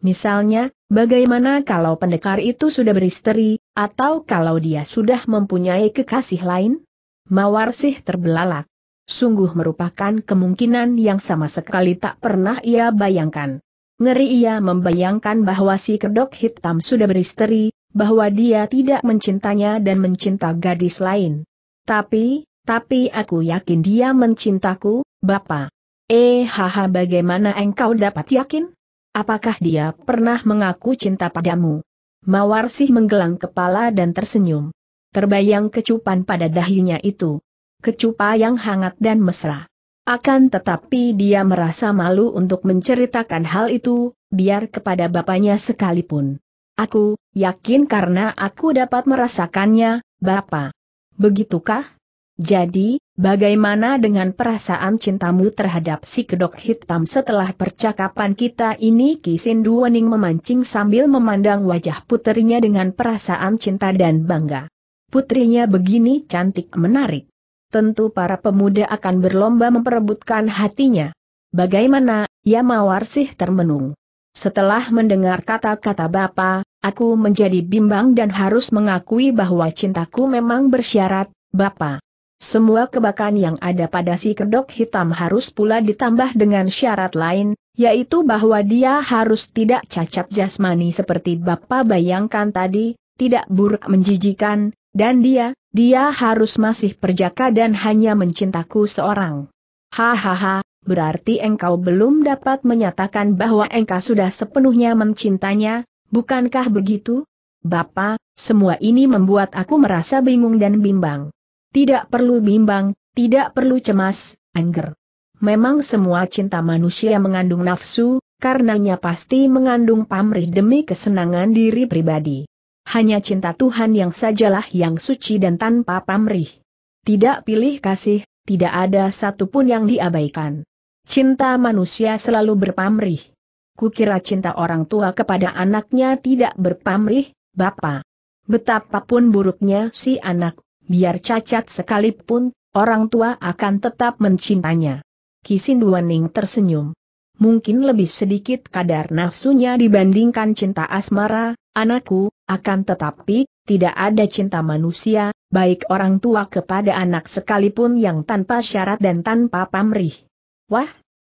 Misalnya, bagaimana kalau pendekar itu sudah beristeri, atau kalau dia sudah mempunyai kekasih lain? Mawar sih terbelalak sungguh merupakan kemungkinan yang sama sekali tak pernah ia bayangkan. Ngeri ia membayangkan bahwa si kedok hitam sudah beristri, bahwa dia tidak mencintanya dan mencinta gadis lain. Tapi, tapi aku yakin dia mencintaku, Bapak. Eh haha bagaimana engkau dapat yakin? Apakah dia pernah mengaku cinta padamu? Mawar sih menggelang kepala dan tersenyum. Terbayang kecupan pada dahinya itu kecupa yang hangat dan mesra. Akan tetapi dia merasa malu untuk menceritakan hal itu, biar kepada bapaknya sekalipun. Aku, yakin karena aku dapat merasakannya, Bapak. Begitukah? Jadi, bagaimana dengan perasaan cintamu terhadap si kedok hitam setelah percakapan kita ini Kisin Duwening memancing sambil memandang wajah putrinya dengan perasaan cinta dan bangga. Putrinya begini cantik menarik tentu para pemuda akan berlomba memperebutkan hatinya. Bagaimana, ya mawar sih termenung. Setelah mendengar kata-kata Bapa, aku menjadi bimbang dan harus mengakui bahwa cintaku memang bersyarat, Bapa. Semua kebakan yang ada pada si kedok hitam harus pula ditambah dengan syarat lain, yaitu bahwa dia harus tidak cacat jasmani seperti Bapa bayangkan tadi, tidak buruk menjijikan, dan dia, dia harus masih perjaka dan hanya mencintaku seorang. Hahaha, berarti engkau belum dapat menyatakan bahwa engkau sudah sepenuhnya mencintanya, bukankah begitu? Bapak, semua ini membuat aku merasa bingung dan bimbang. Tidak perlu bimbang, tidak perlu cemas, Angger. Memang semua cinta manusia mengandung nafsu, karenanya pasti mengandung pamrih demi kesenangan diri pribadi hanya cinta Tuhan yang sajalah yang suci dan tanpa pamrih. Tidak pilih kasih, tidak ada satupun yang diabaikan. Cinta manusia selalu berpamrih. Kukira cinta orang tua kepada anaknya tidak berpamrih, Bapak. Betapapun buruknya si anak, biar cacat sekalipun, orang tua akan tetap mencintanya. Kisinduaning tersenyum. Mungkin lebih sedikit kadar nafsunya dibandingkan cinta asmara, anakku, akan tetapi, tidak ada cinta manusia, baik orang tua kepada anak sekalipun yang tanpa syarat dan tanpa pamrih. Wah,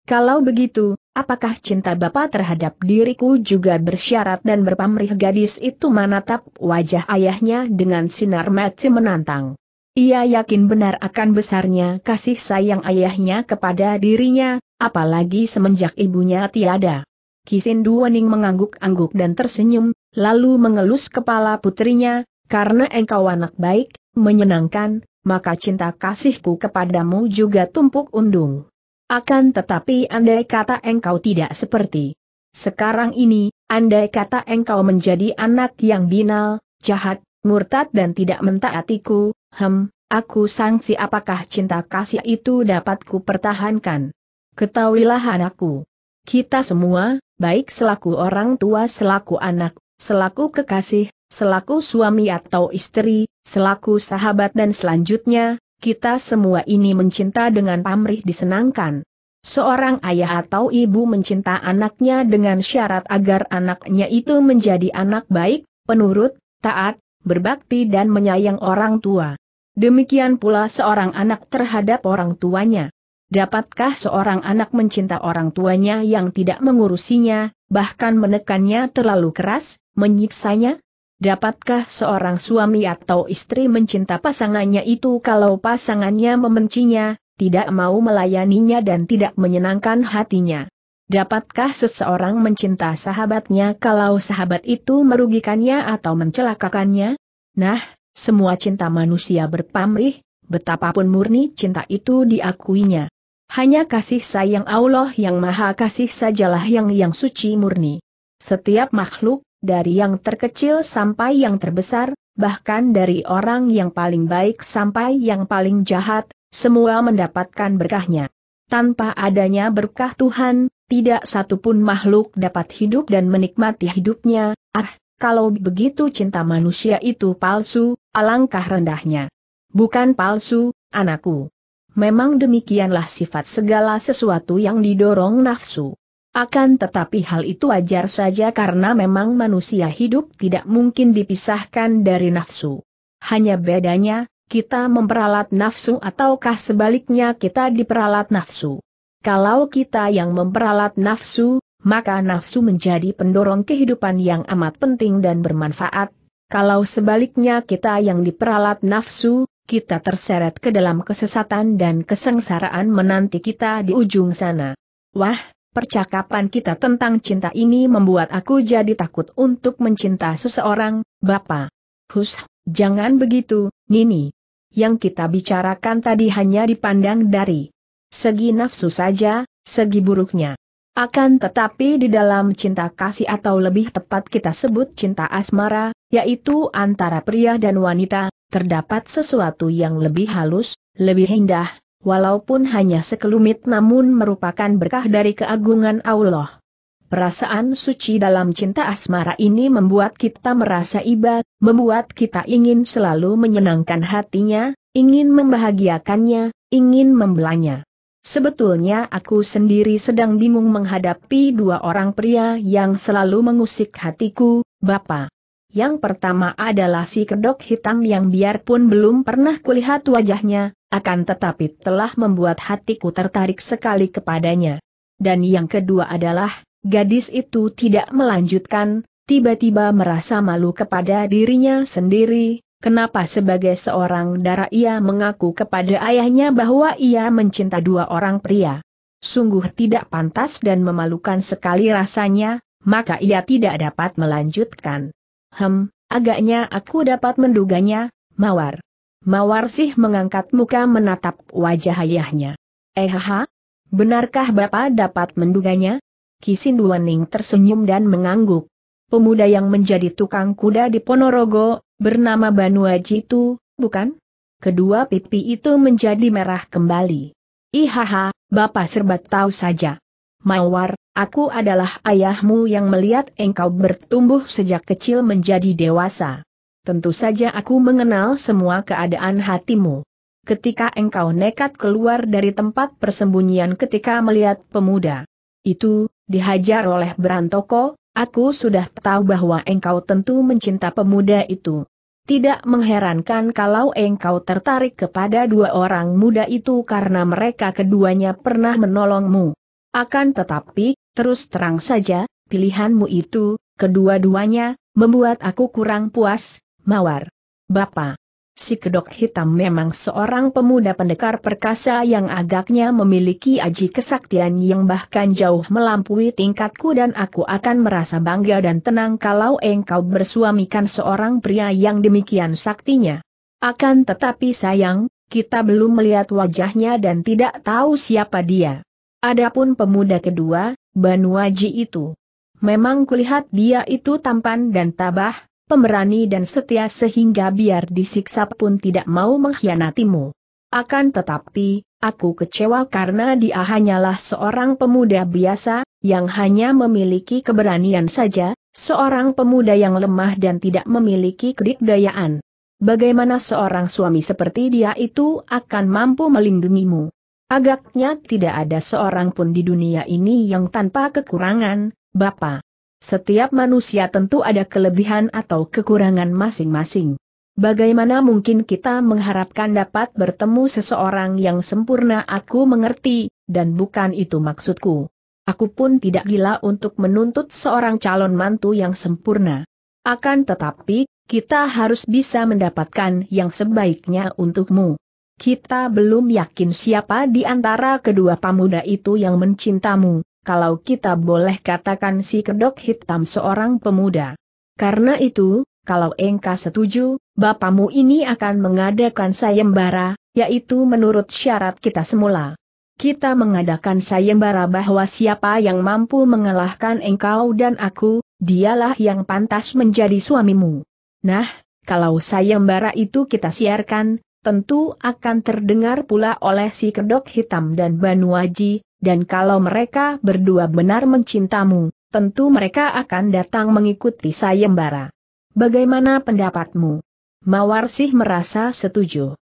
kalau begitu, apakah cinta bapak terhadap diriku juga bersyarat dan berpamrih gadis itu menatap wajah ayahnya dengan sinar mati menantang. Ia yakin benar akan besarnya kasih sayang ayahnya kepada dirinya, apalagi semenjak ibunya tiada. Kisin Wening mengangguk-angguk dan tersenyum, lalu mengelus kepala putrinya, karena engkau anak baik, menyenangkan, maka cinta kasihku kepadamu juga tumpuk undung. Akan tetapi andai kata engkau tidak seperti sekarang ini, andai kata engkau menjadi anak yang binal, jahat, murtad dan tidak mentaatiku, hem, aku sangsi apakah cinta kasih itu dapat ku pertahankan. Ketahuilah anakku. Kita semua, baik selaku orang tua selaku anak, selaku kekasih, selaku suami atau istri, selaku sahabat dan selanjutnya, kita semua ini mencinta dengan pamrih disenangkan. Seorang ayah atau ibu mencinta anaknya dengan syarat agar anaknya itu menjadi anak baik, penurut, taat, berbakti dan menyayang orang tua. Demikian pula seorang anak terhadap orang tuanya. Dapatkah seorang anak mencinta orang tuanya yang tidak mengurusinya, bahkan menekannya terlalu keras, menyiksanya? Dapatkah seorang suami atau istri mencinta pasangannya itu kalau pasangannya membencinya, tidak mau melayaninya dan tidak menyenangkan hatinya? Dapatkah seseorang mencinta sahabatnya kalau sahabat itu merugikannya atau mencelakakannya? Nah, semua cinta manusia berpamrih, betapapun murni cinta itu diakuinya. Hanya kasih sayang Allah yang maha kasih sajalah yang yang suci murni. Setiap makhluk, dari yang terkecil sampai yang terbesar, bahkan dari orang yang paling baik sampai yang paling jahat, semua mendapatkan berkahnya. Tanpa adanya berkah Tuhan, tidak satupun makhluk dapat hidup dan menikmati hidupnya, ah, kalau begitu cinta manusia itu palsu, alangkah rendahnya. Bukan palsu, anakku. Memang demikianlah sifat segala sesuatu yang didorong nafsu. Akan tetapi hal itu wajar saja karena memang manusia hidup tidak mungkin dipisahkan dari nafsu. Hanya bedanya, kita memperalat nafsu ataukah sebaliknya kita diperalat nafsu. Kalau kita yang memperalat nafsu, maka nafsu menjadi pendorong kehidupan yang amat penting dan bermanfaat. Kalau sebaliknya kita yang diperalat nafsu, kita terseret ke dalam kesesatan dan kesengsaraan menanti kita di ujung sana. Wah, percakapan kita tentang cinta ini membuat aku jadi takut untuk mencinta seseorang, Bapak. Hus, jangan begitu, Nini. Yang kita bicarakan tadi hanya dipandang dari segi nafsu saja, segi buruknya. Akan tetapi di dalam cinta kasih atau lebih tepat kita sebut cinta asmara, yaitu antara pria dan wanita, terdapat sesuatu yang lebih halus, lebih indah, walaupun hanya sekelumit namun merupakan berkah dari keagungan Allah. Perasaan suci dalam cinta asmara ini membuat kita merasa iba, membuat kita ingin selalu menyenangkan hatinya, ingin membahagiakannya, ingin membelanya. Sebetulnya aku sendiri sedang bingung menghadapi dua orang pria yang selalu mengusik hatiku, Bapak. Yang pertama adalah si kedok hitam yang biarpun belum pernah kulihat wajahnya, akan tetapi telah membuat hatiku tertarik sekali kepadanya. Dan yang kedua adalah, gadis itu tidak melanjutkan, tiba-tiba merasa malu kepada dirinya sendiri, kenapa sebagai seorang darah ia mengaku kepada ayahnya bahwa ia mencinta dua orang pria. Sungguh tidak pantas dan memalukan sekali rasanya, maka ia tidak dapat melanjutkan. Hem, agaknya aku dapat menduganya, Mawar. Mawar sih mengangkat muka menatap wajah ayahnya. Eh Ehaha, benarkah Bapak dapat menduganya? Kisin Kisinduaning tersenyum dan mengangguk. Pemuda yang menjadi tukang kuda di Ponorogo, bernama Banua itu, bukan? Kedua pipi itu menjadi merah kembali. Ihaha, Bapak serba tahu saja. Mawar, Aku adalah ayahmu yang melihat engkau bertumbuh sejak kecil menjadi dewasa. Tentu saja aku mengenal semua keadaan hatimu. Ketika engkau nekat keluar dari tempat persembunyian ketika melihat pemuda itu, dihajar oleh Berantoko, aku sudah tahu bahwa engkau tentu mencinta pemuda itu. Tidak mengherankan kalau engkau tertarik kepada dua orang muda itu karena mereka keduanya pernah menolongmu. Akan tetapi, Terus terang saja, pilihanmu itu, kedua-duanya, membuat aku kurang puas, mawar. Bapak. Si kedok hitam memang seorang pemuda pendekar perkasa yang agaknya memiliki aji kesaktian yang bahkan jauh melampaui tingkatku dan aku akan merasa bangga dan tenang kalau engkau bersuamikan seorang pria yang demikian saktinya. Akan tetapi sayang, kita belum melihat wajahnya dan tidak tahu siapa dia. Adapun pemuda kedua, Banuaji itu. Memang kulihat dia itu tampan dan tabah, pemberani dan setia sehingga biar disiksa pun tidak mau mengkhianatimu. Akan tetapi, aku kecewa karena dia hanyalah seorang pemuda biasa, yang hanya memiliki keberanian saja, seorang pemuda yang lemah dan tidak memiliki kedikdayaan. Bagaimana seorang suami seperti dia itu akan mampu melindungimu? Agaknya tidak ada seorang pun di dunia ini yang tanpa kekurangan, Bapak. Setiap manusia tentu ada kelebihan atau kekurangan masing-masing. Bagaimana mungkin kita mengharapkan dapat bertemu seseorang yang sempurna aku mengerti, dan bukan itu maksudku. Aku pun tidak gila untuk menuntut seorang calon mantu yang sempurna. Akan tetapi, kita harus bisa mendapatkan yang sebaiknya untukmu. Kita belum yakin siapa di antara kedua pemuda itu yang mencintamu, kalau kita boleh katakan si kedok hitam seorang pemuda. Karena itu, kalau engkau setuju, bapamu ini akan mengadakan sayembara, yaitu menurut syarat kita semula. Kita mengadakan sayembara bahwa siapa yang mampu mengalahkan engkau dan aku, dialah yang pantas menjadi suamimu. Nah, kalau sayembara itu kita siarkan, tentu akan terdengar pula oleh si kedok hitam dan Banu Banuaji, dan kalau mereka berdua benar mencintamu, tentu mereka akan datang mengikuti sayembara. Bagaimana pendapatmu? Mawar sih merasa setuju.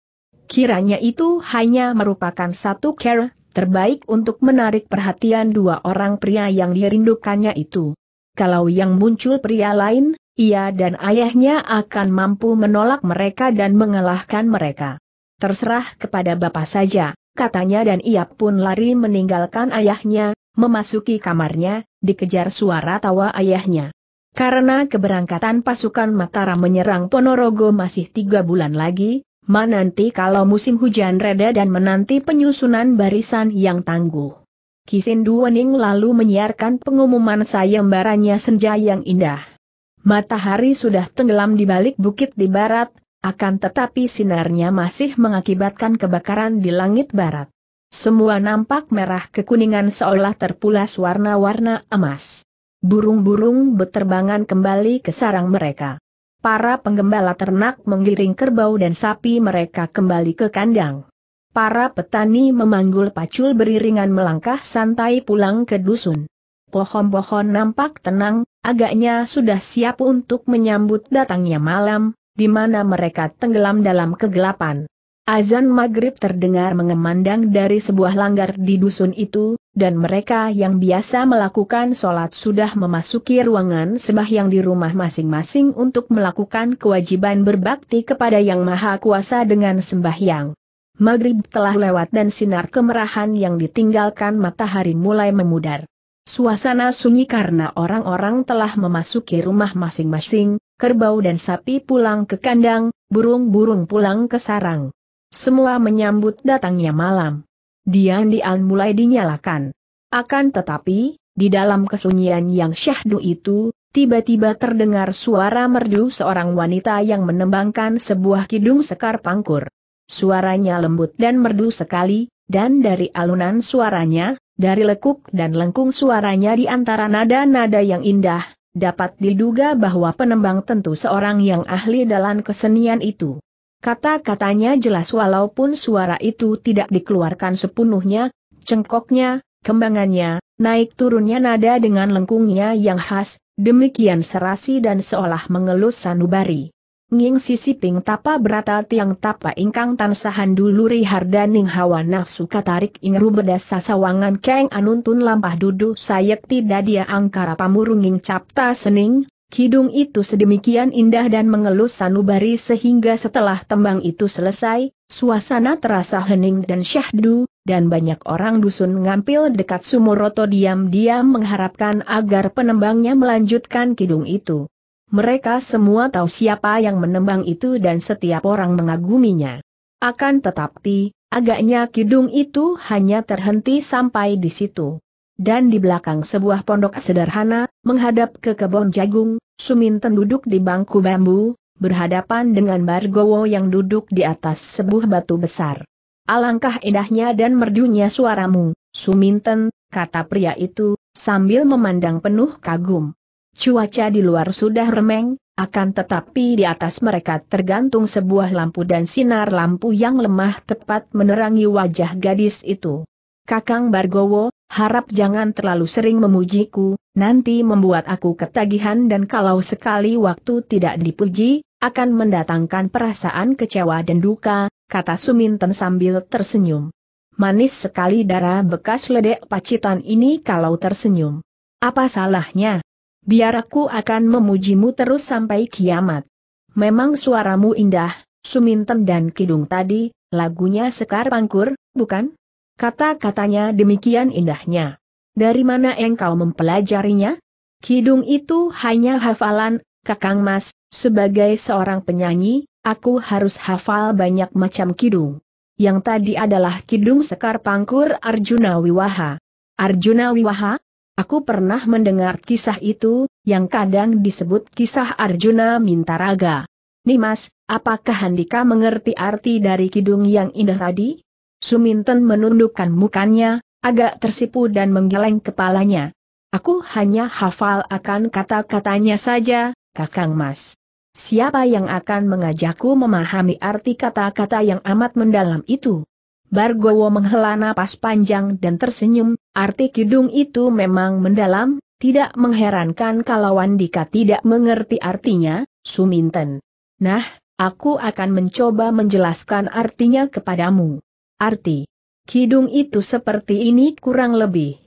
Kiranya itu hanya merupakan satu care terbaik untuk menarik perhatian dua orang pria yang dirindukannya itu. Kalau yang muncul pria lain, ia dan ayahnya akan mampu menolak mereka dan mengalahkan mereka. Terserah kepada bapak saja, katanya dan ia pun lari meninggalkan ayahnya, memasuki kamarnya, dikejar suara tawa ayahnya. Karena keberangkatan pasukan Mataram menyerang Ponorogo masih tiga bulan lagi, menanti kalau musim hujan reda dan menanti penyusunan barisan yang tangguh. Kisindu Wening lalu menyiarkan pengumuman sayembaranya senja yang indah. Matahari sudah tenggelam di balik bukit di barat, akan tetapi sinarnya masih mengakibatkan kebakaran di langit barat. Semua nampak merah kekuningan seolah terpulas warna-warna emas. Burung-burung beterbangan kembali ke sarang mereka. Para penggembala ternak menggiring kerbau dan sapi mereka kembali ke kandang. Para petani memanggul pacul beriringan melangkah santai pulang ke dusun. Pohon-pohon nampak tenang, agaknya sudah siap untuk menyambut datangnya malam, di mana mereka tenggelam dalam kegelapan. Azan maghrib terdengar mengemandang dari sebuah langgar di dusun itu, dan mereka yang biasa melakukan sholat sudah memasuki ruangan sembahyang di rumah masing-masing untuk melakukan kewajiban berbakti kepada Yang Maha Kuasa dengan sembahyang. Maghrib telah lewat dan sinar kemerahan yang ditinggalkan matahari mulai memudar. Suasana sunyi karena orang-orang telah memasuki rumah masing-masing, kerbau dan sapi pulang ke kandang, burung-burung pulang ke sarang. Semua menyambut datangnya malam. Dian-dian mulai dinyalakan. Akan tetapi, di dalam kesunyian yang syahdu itu, tiba-tiba terdengar suara merdu seorang wanita yang menembangkan sebuah kidung sekar pangkur. Suaranya lembut dan merdu sekali, dan dari alunan suaranya, dari lekuk dan lengkung suaranya di antara nada-nada yang indah, dapat diduga bahwa penembang tentu seorang yang ahli dalam kesenian itu. Kata-katanya jelas walaupun suara itu tidak dikeluarkan sepenuhnya, cengkoknya, kembangannya, naik turunnya nada dengan lengkungnya yang khas, demikian serasi dan seolah mengelus sanubari. Nging sisi ping tapa berata tiang tapa ingkang tansahan duluri hardaning hawa nafsu katarik ingru bedasa sawangan keng anuntun lampah dudu sayek tidak dia angkara pamurunging capta sening, kidung itu sedemikian indah dan mengelus sanubari sehingga setelah tembang itu selesai, suasana terasa hening dan syahdu, dan banyak orang dusun ngampil dekat sumuroto diam-diam mengharapkan agar penembangnya melanjutkan kidung itu. Mereka semua tahu siapa yang menembang itu dan setiap orang mengaguminya. Akan tetapi, agaknya kidung itu hanya terhenti sampai di situ. Dan di belakang sebuah pondok sederhana, menghadap ke kebun jagung, Suminten duduk di bangku bambu, berhadapan dengan Bargowo yang duduk di atas sebuah batu besar. Alangkah indahnya dan merdunya suaramu, Suminten, kata pria itu, sambil memandang penuh kagum. Cuaca di luar sudah remeng, akan tetapi di atas mereka tergantung sebuah lampu dan sinar lampu yang lemah tepat menerangi wajah gadis itu. Kakang Bargowo, harap jangan terlalu sering memujiku, nanti membuat aku ketagihan dan kalau sekali waktu tidak dipuji, akan mendatangkan perasaan kecewa dan duka, kata Suminten sambil tersenyum. Manis sekali darah bekas ledek pacitan ini kalau tersenyum. Apa salahnya? Biar aku akan memujimu terus sampai kiamat. Memang suaramu indah, Suminten dan Kidung tadi, lagunya Sekar Pangkur, bukan? Kata-katanya demikian indahnya. Dari mana engkau mempelajarinya? Kidung itu hanya hafalan, Kakang Mas, sebagai seorang penyanyi, aku harus hafal banyak macam kidung. Yang tadi adalah kidung Sekar Pangkur Arjuna Wiwaha. Arjuna Wiwaha? Aku pernah mendengar kisah itu, yang kadang disebut kisah Arjuna Mintaraga. Nimas, apakah Handika mengerti arti dari kidung yang indah tadi? Suminten menundukkan mukanya, agak tersipu dan menggeleng kepalanya. Aku hanya hafal akan kata-katanya saja, Kakang Mas. Siapa yang akan mengajakku memahami arti kata-kata yang amat mendalam itu? Bargowo menghela napas panjang dan tersenyum, arti kidung itu memang mendalam, tidak mengherankan kalau Andika tidak mengerti artinya, Suminten. Nah, aku akan mencoba menjelaskan artinya kepadamu. Arti kidung itu seperti ini kurang lebih.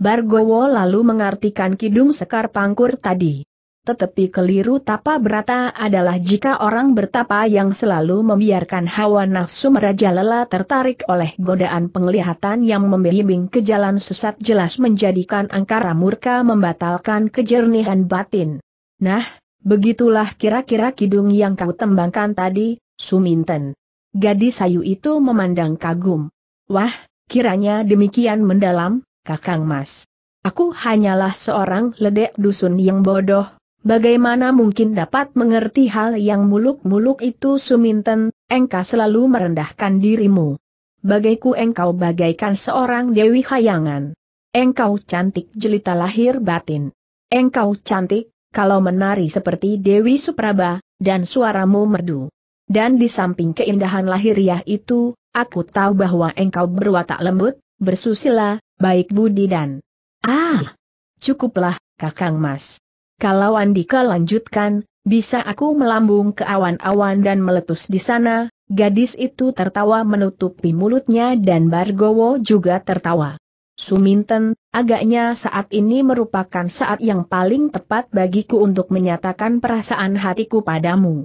Bargowo lalu mengartikan kidung sekar pangkur tadi. Tetapi keliru tapa berata adalah jika orang bertapa yang selalu membiarkan hawa nafsu merajalela tertarik oleh godaan penglihatan yang membimbing ke jalan sesat jelas menjadikan angkara murka membatalkan kejernihan batin. Nah, begitulah kira-kira kidung yang kau tembangkan tadi, Suminten. Gadis sayu itu memandang kagum. Wah, kiranya demikian mendalam, Kakang Mas. Aku hanyalah seorang ledek dusun yang bodoh, Bagaimana mungkin dapat mengerti hal yang muluk-muluk itu Suminten, engkau selalu merendahkan dirimu. Bagaiku engkau bagaikan seorang Dewi Hayangan. Engkau cantik jelita lahir batin. Engkau cantik, kalau menari seperti Dewi Supraba, dan suaramu merdu. Dan di samping keindahan lahiriah itu, aku tahu bahwa engkau berwatak lembut, bersusila, baik budi dan... Ah! Cukuplah, kakang mas. Kalau Andika lanjutkan, bisa aku melambung ke awan-awan dan meletus di sana, gadis itu tertawa menutupi mulutnya dan Bargowo juga tertawa. Suminten, agaknya saat ini merupakan saat yang paling tepat bagiku untuk menyatakan perasaan hatiku padamu.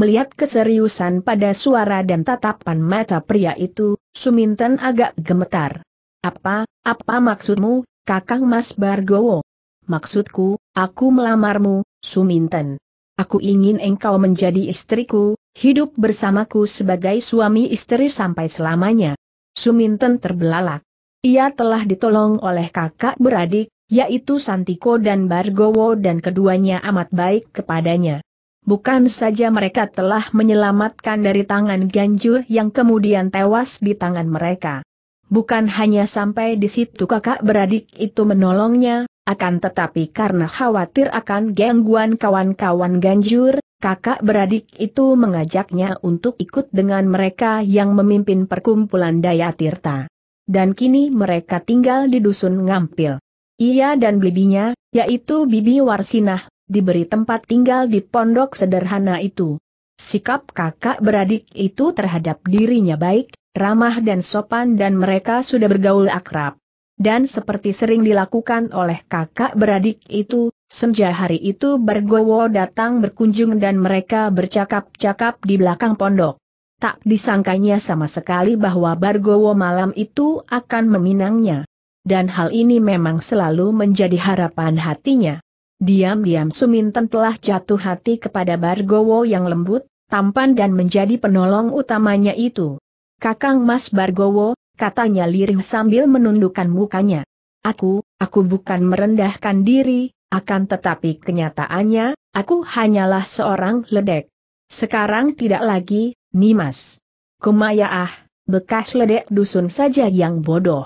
Melihat keseriusan pada suara dan tatapan mata pria itu, Suminten agak gemetar. Apa, apa maksudmu, Kakang Mas Bargowo? maksudku, aku melamarmu, Suminten. Aku ingin engkau menjadi istriku, hidup bersamaku sebagai suami istri sampai selamanya. Suminten terbelalak. Ia telah ditolong oleh kakak beradik, yaitu Santiko dan Bargowo dan keduanya amat baik kepadanya. Bukan saja mereka telah menyelamatkan dari tangan Ganjur yang kemudian tewas di tangan mereka. Bukan hanya sampai di situ kakak beradik itu menolongnya, akan tetapi karena khawatir akan gangguan kawan-kawan ganjur, kakak beradik itu mengajaknya untuk ikut dengan mereka yang memimpin perkumpulan Daya Tirta. Dan kini mereka tinggal di dusun Ngampil. Ia dan bibinya, yaitu Bibi Warsinah, diberi tempat tinggal di pondok sederhana itu. Sikap kakak beradik itu terhadap dirinya baik, ramah dan sopan dan mereka sudah bergaul akrab. Dan seperti sering dilakukan oleh kakak beradik itu, senja hari itu Bargowo datang berkunjung dan mereka bercakap-cakap di belakang pondok. Tak disangkanya sama sekali bahwa Bargowo malam itu akan meminangnya. Dan hal ini memang selalu menjadi harapan hatinya. Diam-diam Suminten telah jatuh hati kepada Bargowo yang lembut, tampan dan menjadi penolong utamanya itu. Kakang Mas Bargowo, katanya lirih sambil menundukkan mukanya. Aku, aku bukan merendahkan diri, akan tetapi kenyataannya, aku hanyalah seorang ledek. Sekarang tidak lagi, Nimas. Kumaya bekas ledek dusun saja yang bodoh.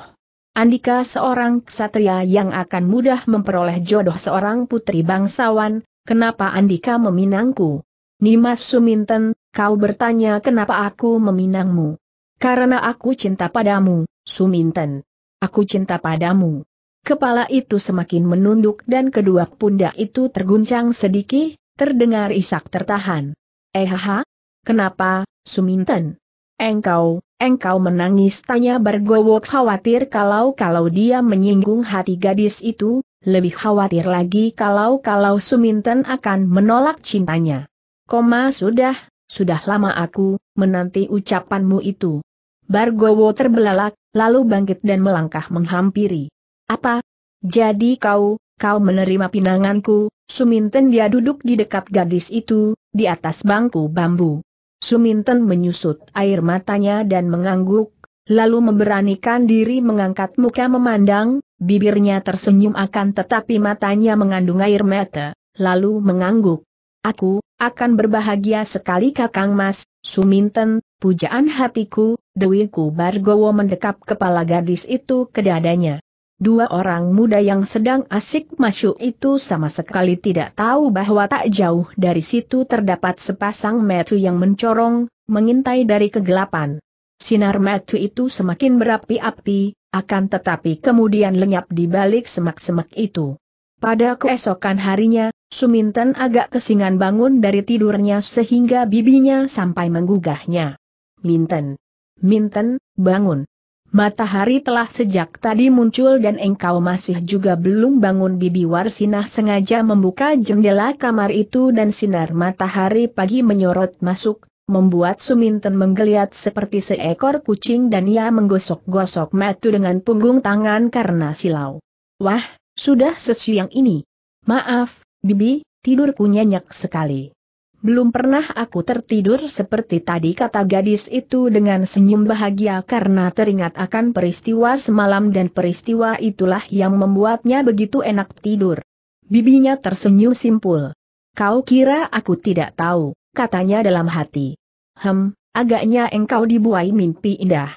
Andika seorang ksatria yang akan mudah memperoleh jodoh seorang putri bangsawan, kenapa Andika meminangku? Nimas Suminten, kau bertanya kenapa aku meminangmu. Karena aku cinta padamu, Suminten. Aku cinta padamu. Kepala itu semakin menunduk dan kedua pundak itu terguncang sedikit, terdengar isak tertahan. Ehaha? Eh, Kenapa, Suminten? Engkau, engkau menangis tanya Bargowo khawatir kalau-kalau dia menyinggung hati gadis itu, lebih khawatir lagi kalau-kalau Suminten akan menolak cintanya. Koma sudah, sudah lama aku, menanti ucapanmu itu. Bargowo terbelalak, lalu bangkit dan melangkah menghampiri. Apa? Jadi kau, kau menerima pinanganku, Suminten dia duduk di dekat gadis itu, di atas bangku bambu. Suminten menyusut air matanya dan mengangguk, lalu memberanikan diri mengangkat muka memandang, bibirnya tersenyum akan tetapi matanya mengandung air mata, lalu mengangguk. Aku, akan berbahagia sekali kakang mas, Suminten, pujaan hatiku, Dewi Bargowo mendekap kepala gadis itu ke dadanya. Dua orang muda yang sedang asik masuk itu sama sekali tidak tahu bahwa tak jauh dari situ terdapat sepasang metu yang mencorong, mengintai dari kegelapan. Sinar metu itu semakin berapi-api, akan tetapi kemudian lenyap di balik semak-semak itu. Pada keesokan harinya, Suminten agak kesingan bangun dari tidurnya sehingga bibinya sampai menggugahnya. Minten, Minten, bangun. Matahari telah sejak tadi muncul dan engkau masih juga belum bangun Bibi Warsinah sengaja membuka jendela kamar itu dan sinar matahari pagi menyorot masuk, membuat Suminten menggeliat seperti seekor kucing dan ia menggosok-gosok matu dengan punggung tangan karena silau. Wah, sudah sesiang ini. Maaf, Bibi, tidurku nyenyak sekali. Belum pernah aku tertidur seperti tadi kata gadis itu dengan senyum bahagia karena teringat akan peristiwa semalam dan peristiwa itulah yang membuatnya begitu enak tidur. Bibinya tersenyum simpul. Kau kira aku tidak tahu, katanya dalam hati. Hem, agaknya engkau dibuai mimpi indah.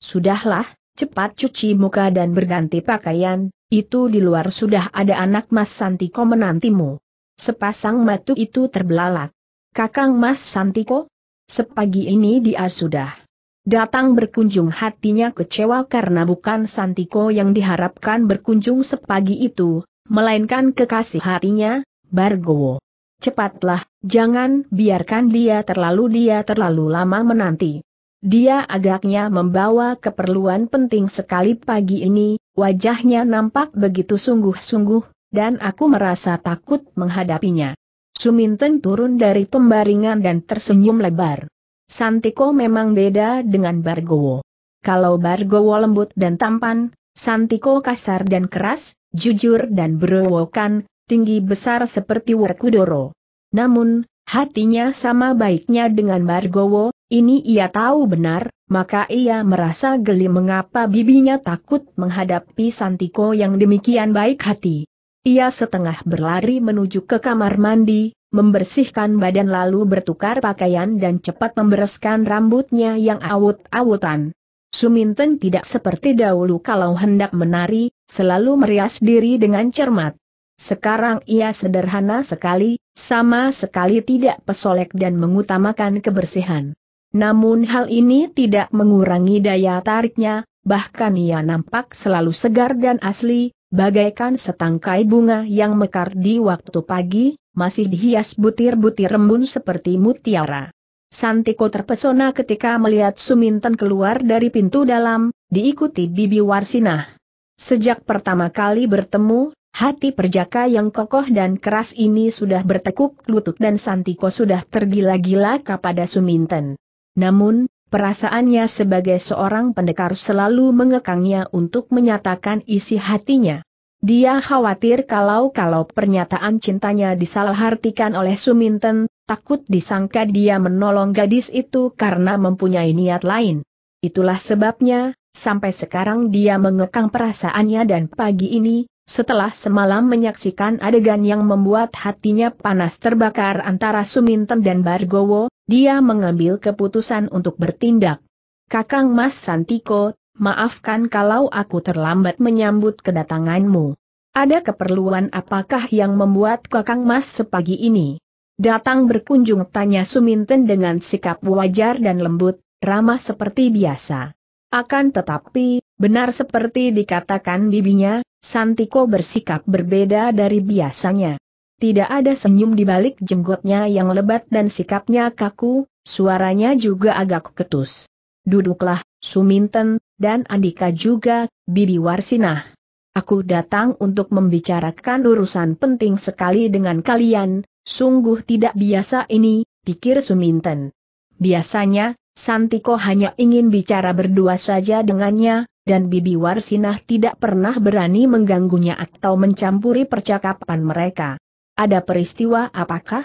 Sudahlah, cepat cuci muka dan berganti pakaian, itu di luar sudah ada anak Mas Santiko menantimu. Sepasang matu itu terbelalak. Kakang Mas Santiko? Sepagi ini dia sudah datang berkunjung hatinya kecewa karena bukan Santiko yang diharapkan berkunjung sepagi itu, melainkan kekasih hatinya, Bargowo. Cepatlah, jangan biarkan dia terlalu dia terlalu lama menanti. Dia agaknya membawa keperluan penting sekali pagi ini, wajahnya nampak begitu sungguh-sungguh, dan aku merasa takut menghadapinya. Suminten turun dari pembaringan dan tersenyum lebar. Santiko memang beda dengan Bargowo. Kalau Bargowo lembut dan tampan, Santiko kasar dan keras, jujur dan berewokan, tinggi besar seperti Werkudoro. Namun, hatinya sama baiknya dengan Bargowo, ini ia tahu benar, maka ia merasa geli mengapa bibinya takut menghadapi Santiko yang demikian baik hati. Ia setengah berlari menuju ke kamar mandi, membersihkan badan lalu bertukar pakaian dan cepat membereskan rambutnya yang awut-awutan. Suminten tidak seperti dahulu kalau hendak menari, selalu merias diri dengan cermat. Sekarang ia sederhana sekali, sama sekali tidak pesolek dan mengutamakan kebersihan. Namun hal ini tidak mengurangi daya tariknya, bahkan ia nampak selalu segar dan asli, bagaikan setangkai bunga yang mekar di waktu pagi, masih dihias butir-butir embun seperti mutiara. Santiko terpesona ketika melihat Suminten keluar dari pintu dalam, diikuti Bibi Warsinah. Sejak pertama kali bertemu, hati perjaka yang kokoh dan keras ini sudah bertekuk lutut dan Santiko sudah tergila-gila kepada Suminten. Namun, Perasaannya sebagai seorang pendekar selalu mengekangnya untuk menyatakan isi hatinya. Dia khawatir kalau-kalau pernyataan cintanya disalahartikan oleh Suminten, takut disangka dia menolong gadis itu karena mempunyai niat lain. Itulah sebabnya, sampai sekarang dia mengekang perasaannya dan pagi ini, setelah semalam menyaksikan adegan yang membuat hatinya panas terbakar antara Suminten dan Bargowo, dia mengambil keputusan untuk bertindak. Kakang Mas Santiko, maafkan kalau aku terlambat menyambut kedatanganmu. Ada keperluan apakah yang membuat Kakang Mas sepagi ini? Datang berkunjung tanya Suminten dengan sikap wajar dan lembut, ramah seperti biasa. Akan tetapi, benar seperti dikatakan bibinya, Santiko bersikap berbeda dari biasanya. Tidak ada senyum di balik jenggotnya yang lebat dan sikapnya kaku, suaranya juga agak ketus. Duduklah, Suminten, dan Andika juga, Bibi Warsinah. Aku datang untuk membicarakan urusan penting sekali dengan kalian, sungguh tidak biasa ini, pikir Suminten. Biasanya, Santiko hanya ingin bicara berdua saja dengannya, dan Bibi Warsinah tidak pernah berani mengganggunya atau mencampuri percakapan mereka. Ada peristiwa apakah?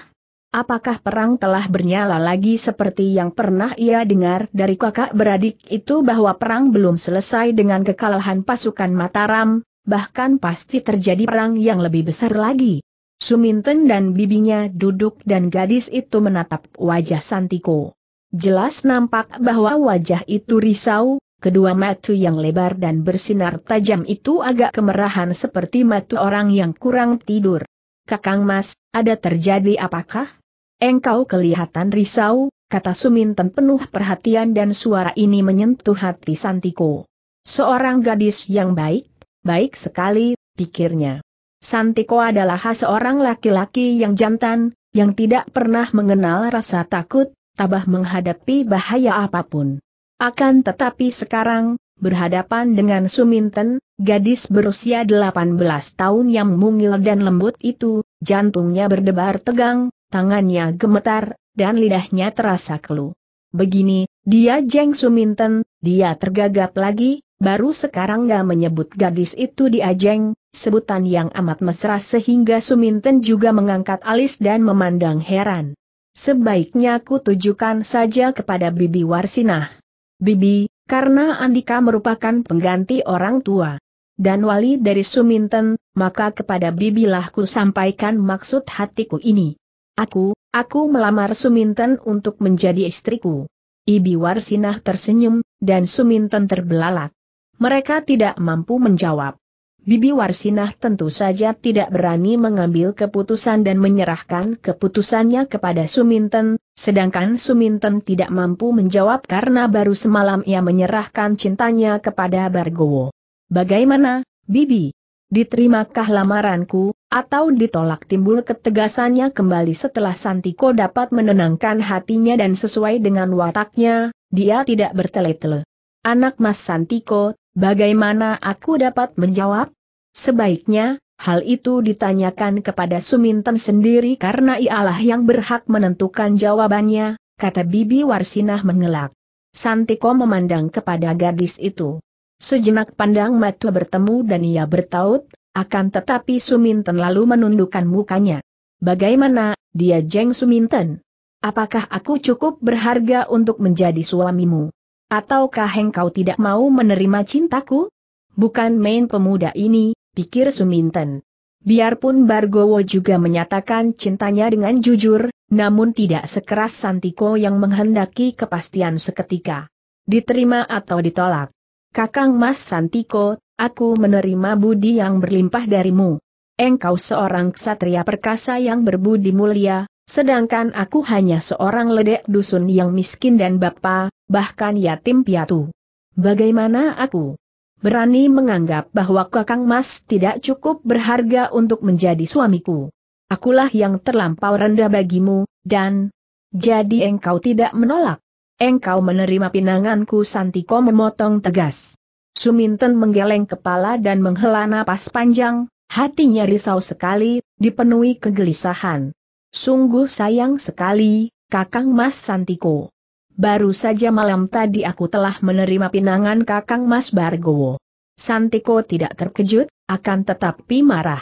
Apakah perang telah bernyala lagi seperti yang pernah ia dengar dari kakak beradik itu bahwa perang belum selesai dengan kekalahan pasukan Mataram, bahkan pasti terjadi perang yang lebih besar lagi. Suminten dan bibinya duduk dan gadis itu menatap wajah Santiko. Jelas nampak bahwa wajah itu risau, kedua matu yang lebar dan bersinar tajam itu agak kemerahan seperti matu orang yang kurang tidur. Kakang Mas, ada terjadi apakah? Engkau kelihatan risau, kata Suminten penuh perhatian dan suara ini menyentuh hati Santiko. Seorang gadis yang baik, baik sekali, pikirnya. Santiko adalah seorang laki-laki yang jantan, yang tidak pernah mengenal rasa takut, tabah menghadapi bahaya apapun. Akan tetapi sekarang, berhadapan dengan Suminten, gadis berusia 18 tahun yang mungil dan lembut itu, jantungnya berdebar tegang, tangannya gemetar, dan lidahnya terasa keluh. Begini, dia Jeng Suminten, dia tergagap lagi, baru sekarang gak menyebut gadis itu dia Jeng, sebutan yang amat mesra sehingga Suminten juga mengangkat alis dan memandang heran. Sebaiknya ku tujukan saja kepada Bibi Warsinah. Bibi, karena Andika merupakan pengganti orang tua. Dan wali dari Suminten, maka kepada bibilah ku sampaikan maksud hatiku ini. Aku, aku melamar Suminten untuk menjadi istriku. Ibi Warsinah tersenyum, dan Suminten terbelalak. Mereka tidak mampu menjawab. Bibi Warsinah tentu saja tidak berani mengambil keputusan dan menyerahkan keputusannya kepada Suminten, Sedangkan Suminten tidak mampu menjawab karena baru semalam ia menyerahkan cintanya kepada Bargowo. Bagaimana, Bibi? Diterimakah lamaranku, atau ditolak timbul ketegasannya kembali setelah Santiko dapat menenangkan hatinya dan sesuai dengan wataknya, dia tidak bertele-tele. Anak Mas Santiko, bagaimana aku dapat menjawab? Sebaiknya, Hal itu ditanyakan kepada Suminten sendiri karena ialah yang berhak menentukan jawabannya, kata Bibi Warsinah mengelak. Santiko memandang kepada gadis itu. Sejenak pandang mata bertemu dan ia bertaut, akan tetapi Suminten lalu menundukkan mukanya. Bagaimana, dia jeng Suminten? Apakah aku cukup berharga untuk menjadi suamimu? Ataukah engkau tidak mau menerima cintaku? Bukan main pemuda ini, pikir Suminten. Biarpun Bargowo juga menyatakan cintanya dengan jujur, namun tidak sekeras Santiko yang menghendaki kepastian seketika. Diterima atau ditolak. Kakang Mas Santiko, aku menerima budi yang berlimpah darimu. Engkau seorang ksatria perkasa yang berbudi mulia, sedangkan aku hanya seorang ledek dusun yang miskin dan bapa, bahkan yatim piatu. Bagaimana aku? berani menganggap bahwa Kakang Mas tidak cukup berharga untuk menjadi suamiku. Akulah yang terlampau rendah bagimu, dan jadi engkau tidak menolak. Engkau menerima pinanganku Santiko memotong tegas. Suminten menggeleng kepala dan menghela napas panjang, hatinya risau sekali, dipenuhi kegelisahan. Sungguh sayang sekali, Kakang Mas Santiko. Baru saja malam tadi aku telah menerima pinangan Kakang Mas Bargowo. Santiko tidak terkejut, akan tetapi marah.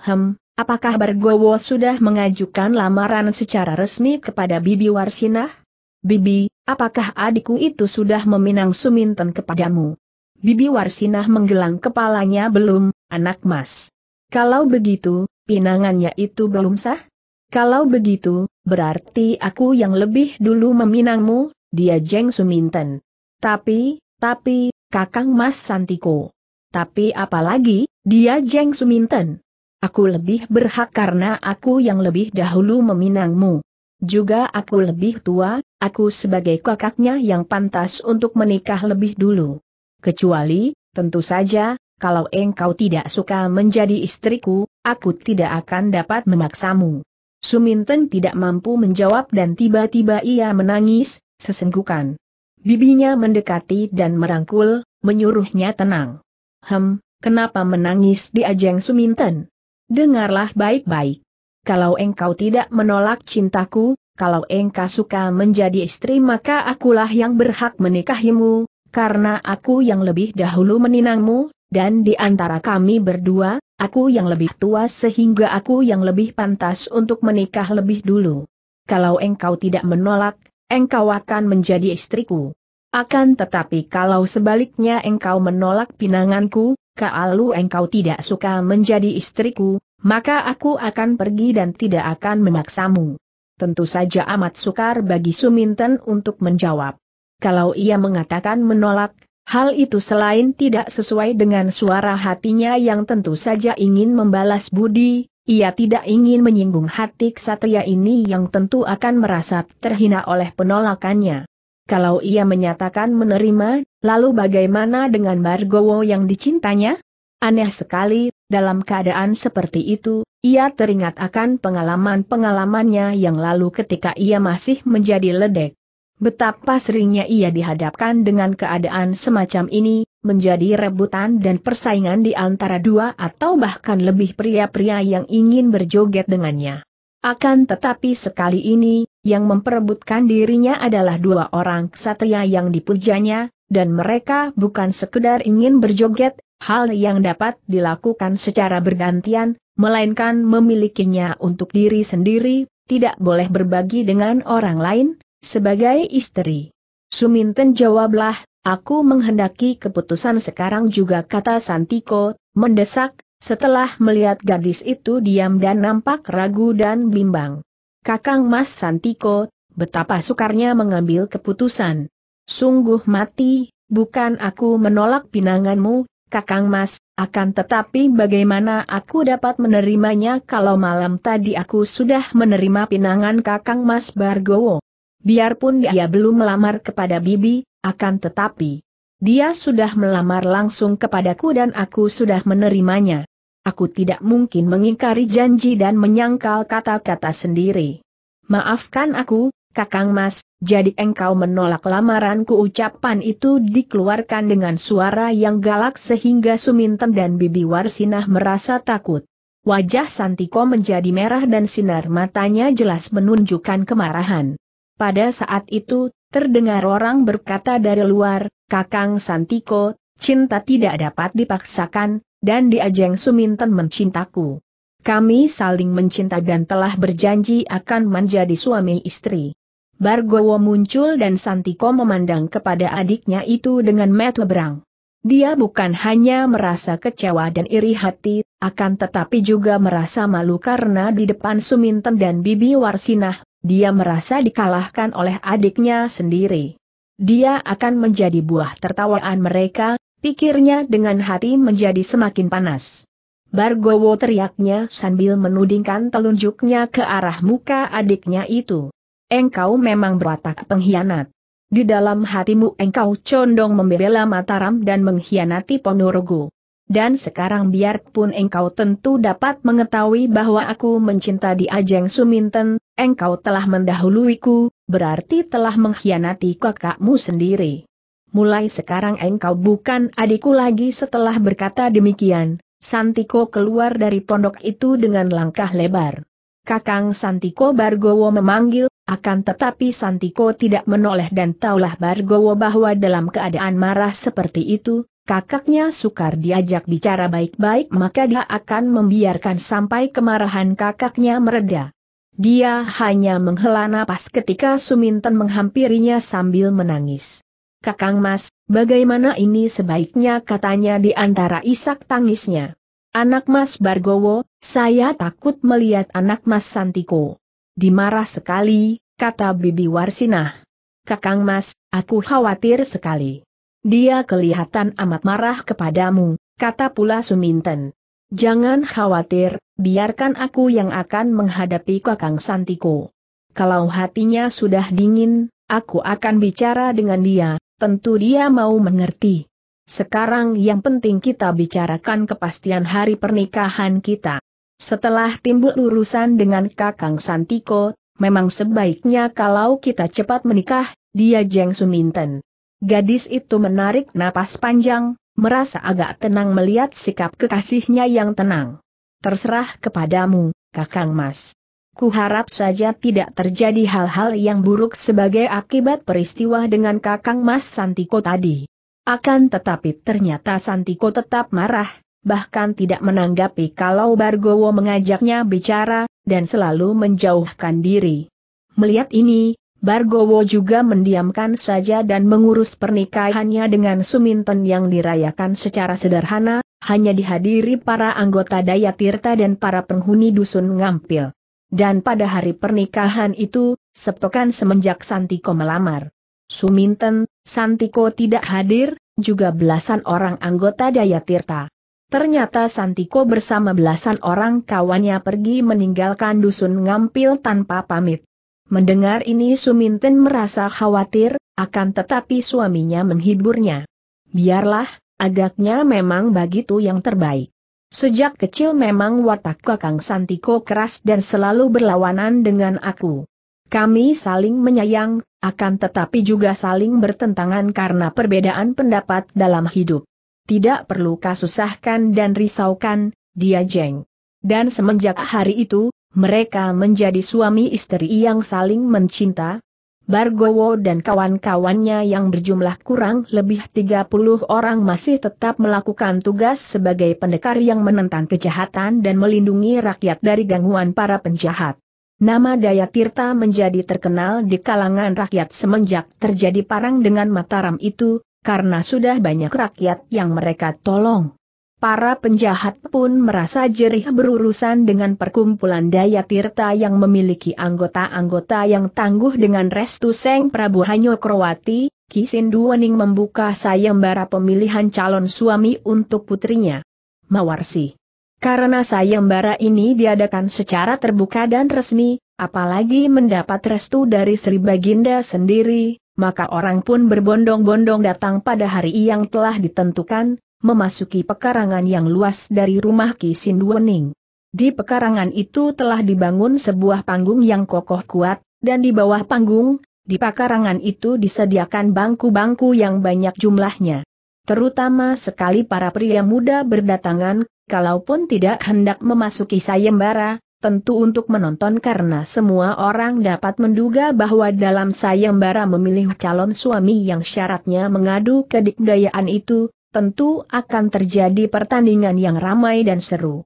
Hem, apakah Bargowo sudah mengajukan lamaran secara resmi kepada Bibi Warsinah? Bibi, apakah adikku itu sudah meminang Suminten kepadamu? Bibi Warsinah menggelang kepalanya belum, anak mas. Kalau begitu, pinangannya itu belum sah? Kalau begitu, berarti aku yang lebih dulu meminangmu, dia Jeng Suminten. Tapi, tapi, Kakang Mas Santiko. Tapi apalagi, dia Jeng Suminten. Aku lebih berhak karena aku yang lebih dahulu meminangmu. Juga aku lebih tua, aku sebagai kakaknya yang pantas untuk menikah lebih dulu. Kecuali, tentu saja, kalau engkau tidak suka menjadi istriku, aku tidak akan dapat memaksamu. Suminten tidak mampu menjawab dan tiba-tiba ia menangis, sesenggukan. Bibinya mendekati dan merangkul, menyuruhnya tenang. Hem, kenapa menangis di ajeng Suminten? Dengarlah baik-baik. Kalau engkau tidak menolak cintaku, kalau engkau suka menjadi istri maka akulah yang berhak menikahimu, karena aku yang lebih dahulu meninangmu, dan di antara kami berdua, Aku yang lebih tua sehingga aku yang lebih pantas untuk menikah lebih dulu. Kalau engkau tidak menolak, engkau akan menjadi istriku. Akan tetapi kalau sebaliknya engkau menolak pinanganku, kalau engkau tidak suka menjadi istriku, maka aku akan pergi dan tidak akan memaksamu. Tentu saja amat sukar bagi Suminten untuk menjawab. Kalau ia mengatakan menolak, Hal itu selain tidak sesuai dengan suara hatinya yang tentu saja ingin membalas budi, ia tidak ingin menyinggung hati ksatria ini yang tentu akan merasa terhina oleh penolakannya. Kalau ia menyatakan menerima, lalu bagaimana dengan Bargowo yang dicintanya? Aneh sekali, dalam keadaan seperti itu, ia teringat akan pengalaman-pengalamannya yang lalu ketika ia masih menjadi ledek. Betapa seringnya ia dihadapkan dengan keadaan semacam ini, menjadi rebutan dan persaingan di antara dua atau bahkan lebih pria-pria yang ingin berjoget dengannya. Akan tetapi sekali ini, yang memperebutkan dirinya adalah dua orang ksatria yang dipujanya, dan mereka bukan sekedar ingin berjoget, hal yang dapat dilakukan secara bergantian, melainkan memilikinya untuk diri sendiri, tidak boleh berbagi dengan orang lain, sebagai istri, Suminten jawablah, aku menghendaki keputusan sekarang juga kata Santiko, mendesak, setelah melihat gadis itu diam dan nampak ragu dan bimbang. Kakang Mas Santiko, betapa sukarnya mengambil keputusan. Sungguh mati, bukan aku menolak pinanganmu, Kakang Mas, akan tetapi bagaimana aku dapat menerimanya kalau malam tadi aku sudah menerima pinangan Kakang Mas Bargowo. Biarpun ya. dia belum melamar kepada Bibi, akan tetapi dia sudah melamar langsung kepadaku dan aku sudah menerimanya. Aku tidak mungkin mengingkari janji dan menyangkal kata-kata sendiri. Maafkan aku, Kakang Mas, jadi engkau menolak lamaranku ucapan itu dikeluarkan dengan suara yang galak sehingga Sumintem dan Bibi Warsinah merasa takut. Wajah Santiko menjadi merah dan sinar matanya jelas menunjukkan kemarahan. Pada saat itu, terdengar orang berkata dari luar, Kakang Santiko, cinta tidak dapat dipaksakan, dan diajeng Suminten mencintaku. Kami saling mencinta dan telah berjanji akan menjadi suami istri. Bargowo muncul dan Santiko memandang kepada adiknya itu dengan mata berang. Dia bukan hanya merasa kecewa dan iri hati, akan tetapi juga merasa malu karena di depan Suminten dan Bibi Warsinah, dia merasa dikalahkan oleh adiknya sendiri. Dia akan menjadi buah tertawaan mereka, pikirnya dengan hati menjadi semakin panas. Bargowo teriaknya sambil menudingkan telunjuknya ke arah muka adiknya itu. Engkau memang berwatak pengkhianat. Di dalam hatimu engkau condong membela Mataram dan mengkhianati Ponorogo. Dan sekarang biarpun engkau tentu dapat mengetahui bahwa aku mencinta di Ajeng Suminten, engkau telah mendahuluiku, berarti telah mengkhianati kakakmu sendiri. Mulai sekarang engkau bukan adikku lagi setelah berkata demikian, Santiko keluar dari pondok itu dengan langkah lebar. Kakang Santiko Bargowo memanggil, akan tetapi Santiko tidak menoleh dan taulah Bargowo bahwa dalam keadaan marah seperti itu, kakaknya sukar diajak bicara baik-baik maka dia akan membiarkan sampai kemarahan kakaknya mereda. Dia hanya menghela napas ketika Suminten menghampirinya sambil menangis. Kakang Mas, bagaimana ini sebaiknya katanya di antara isak tangisnya. Anak Mas Bargowo, saya takut melihat anak Mas Santiko. Dimarah sekali, kata Bibi Warsinah. Kakang Mas, aku khawatir sekali. Dia kelihatan amat marah kepadamu, kata pula Suminten. Jangan khawatir, biarkan aku yang akan menghadapi Kakang Santiko. Kalau hatinya sudah dingin, aku akan bicara dengan dia, tentu dia mau mengerti. Sekarang yang penting kita bicarakan kepastian hari pernikahan kita. Setelah timbul urusan dengan Kakang Santiko, memang sebaiknya kalau kita cepat menikah, dia Jeng Suminten. Gadis itu menarik napas panjang, merasa agak tenang melihat sikap kekasihnya yang tenang. Terserah kepadamu, Kakang Mas. Ku harap saja tidak terjadi hal-hal yang buruk sebagai akibat peristiwa dengan Kakang Mas Santiko tadi. Akan tetapi ternyata Santiko tetap marah, bahkan tidak menanggapi kalau Bargowo mengajaknya bicara, dan selalu menjauhkan diri. Melihat ini, Bargowo juga mendiamkan saja dan mengurus pernikahannya dengan Suminten yang dirayakan secara sederhana, hanya dihadiri para anggota Daya Tirta dan para penghuni dusun Ngampil. Dan pada hari pernikahan itu, sepekan semenjak Santiko melamar. Suminten, Santiko tidak hadir, juga belasan orang anggota Daya Tirta. Ternyata Santiko bersama belasan orang kawannya pergi meninggalkan dusun Ngampil tanpa pamit. Mendengar ini Suminten merasa khawatir, akan tetapi suaminya menghiburnya. Biarlah, agaknya memang begitu yang terbaik. Sejak kecil memang watak Kakang Santiko keras dan selalu berlawanan dengan aku. Kami saling menyayang, akan tetapi juga saling bertentangan karena perbedaan pendapat dalam hidup. Tidak perlu kasusahkan dan risaukan, dia jeng. Dan semenjak hari itu, mereka menjadi suami istri yang saling mencinta. Bargowo dan kawan-kawannya yang berjumlah kurang lebih 30 orang masih tetap melakukan tugas sebagai pendekar yang menentang kejahatan dan melindungi rakyat dari gangguan para penjahat. Nama Daya Tirta menjadi terkenal di kalangan rakyat semenjak terjadi parang dengan Mataram itu, karena sudah banyak rakyat yang mereka tolong. Para penjahat pun merasa jerih berurusan dengan perkumpulan daya tirta yang memiliki anggota-anggota yang tangguh dengan restu Seng Prabu Hanyo Kroati, Kisin Duwening membuka sayembara pemilihan calon suami untuk putrinya. Mawarsi. Karena sayembara ini diadakan secara terbuka dan resmi, apalagi mendapat restu dari Sri Baginda sendiri, maka orang pun berbondong-bondong datang pada hari yang telah ditentukan, memasuki pekarangan yang luas dari rumah Ki Sinduening. Di pekarangan itu telah dibangun sebuah panggung yang kokoh kuat, dan di bawah panggung, di pekarangan itu disediakan bangku-bangku yang banyak jumlahnya. Terutama sekali para pria muda berdatangan, kalaupun tidak hendak memasuki sayembara, tentu untuk menonton karena semua orang dapat menduga bahwa dalam sayembara memilih calon suami yang syaratnya mengadu kedikdayaan itu, tentu akan terjadi pertandingan yang ramai dan seru.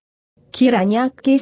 Kiranya Ki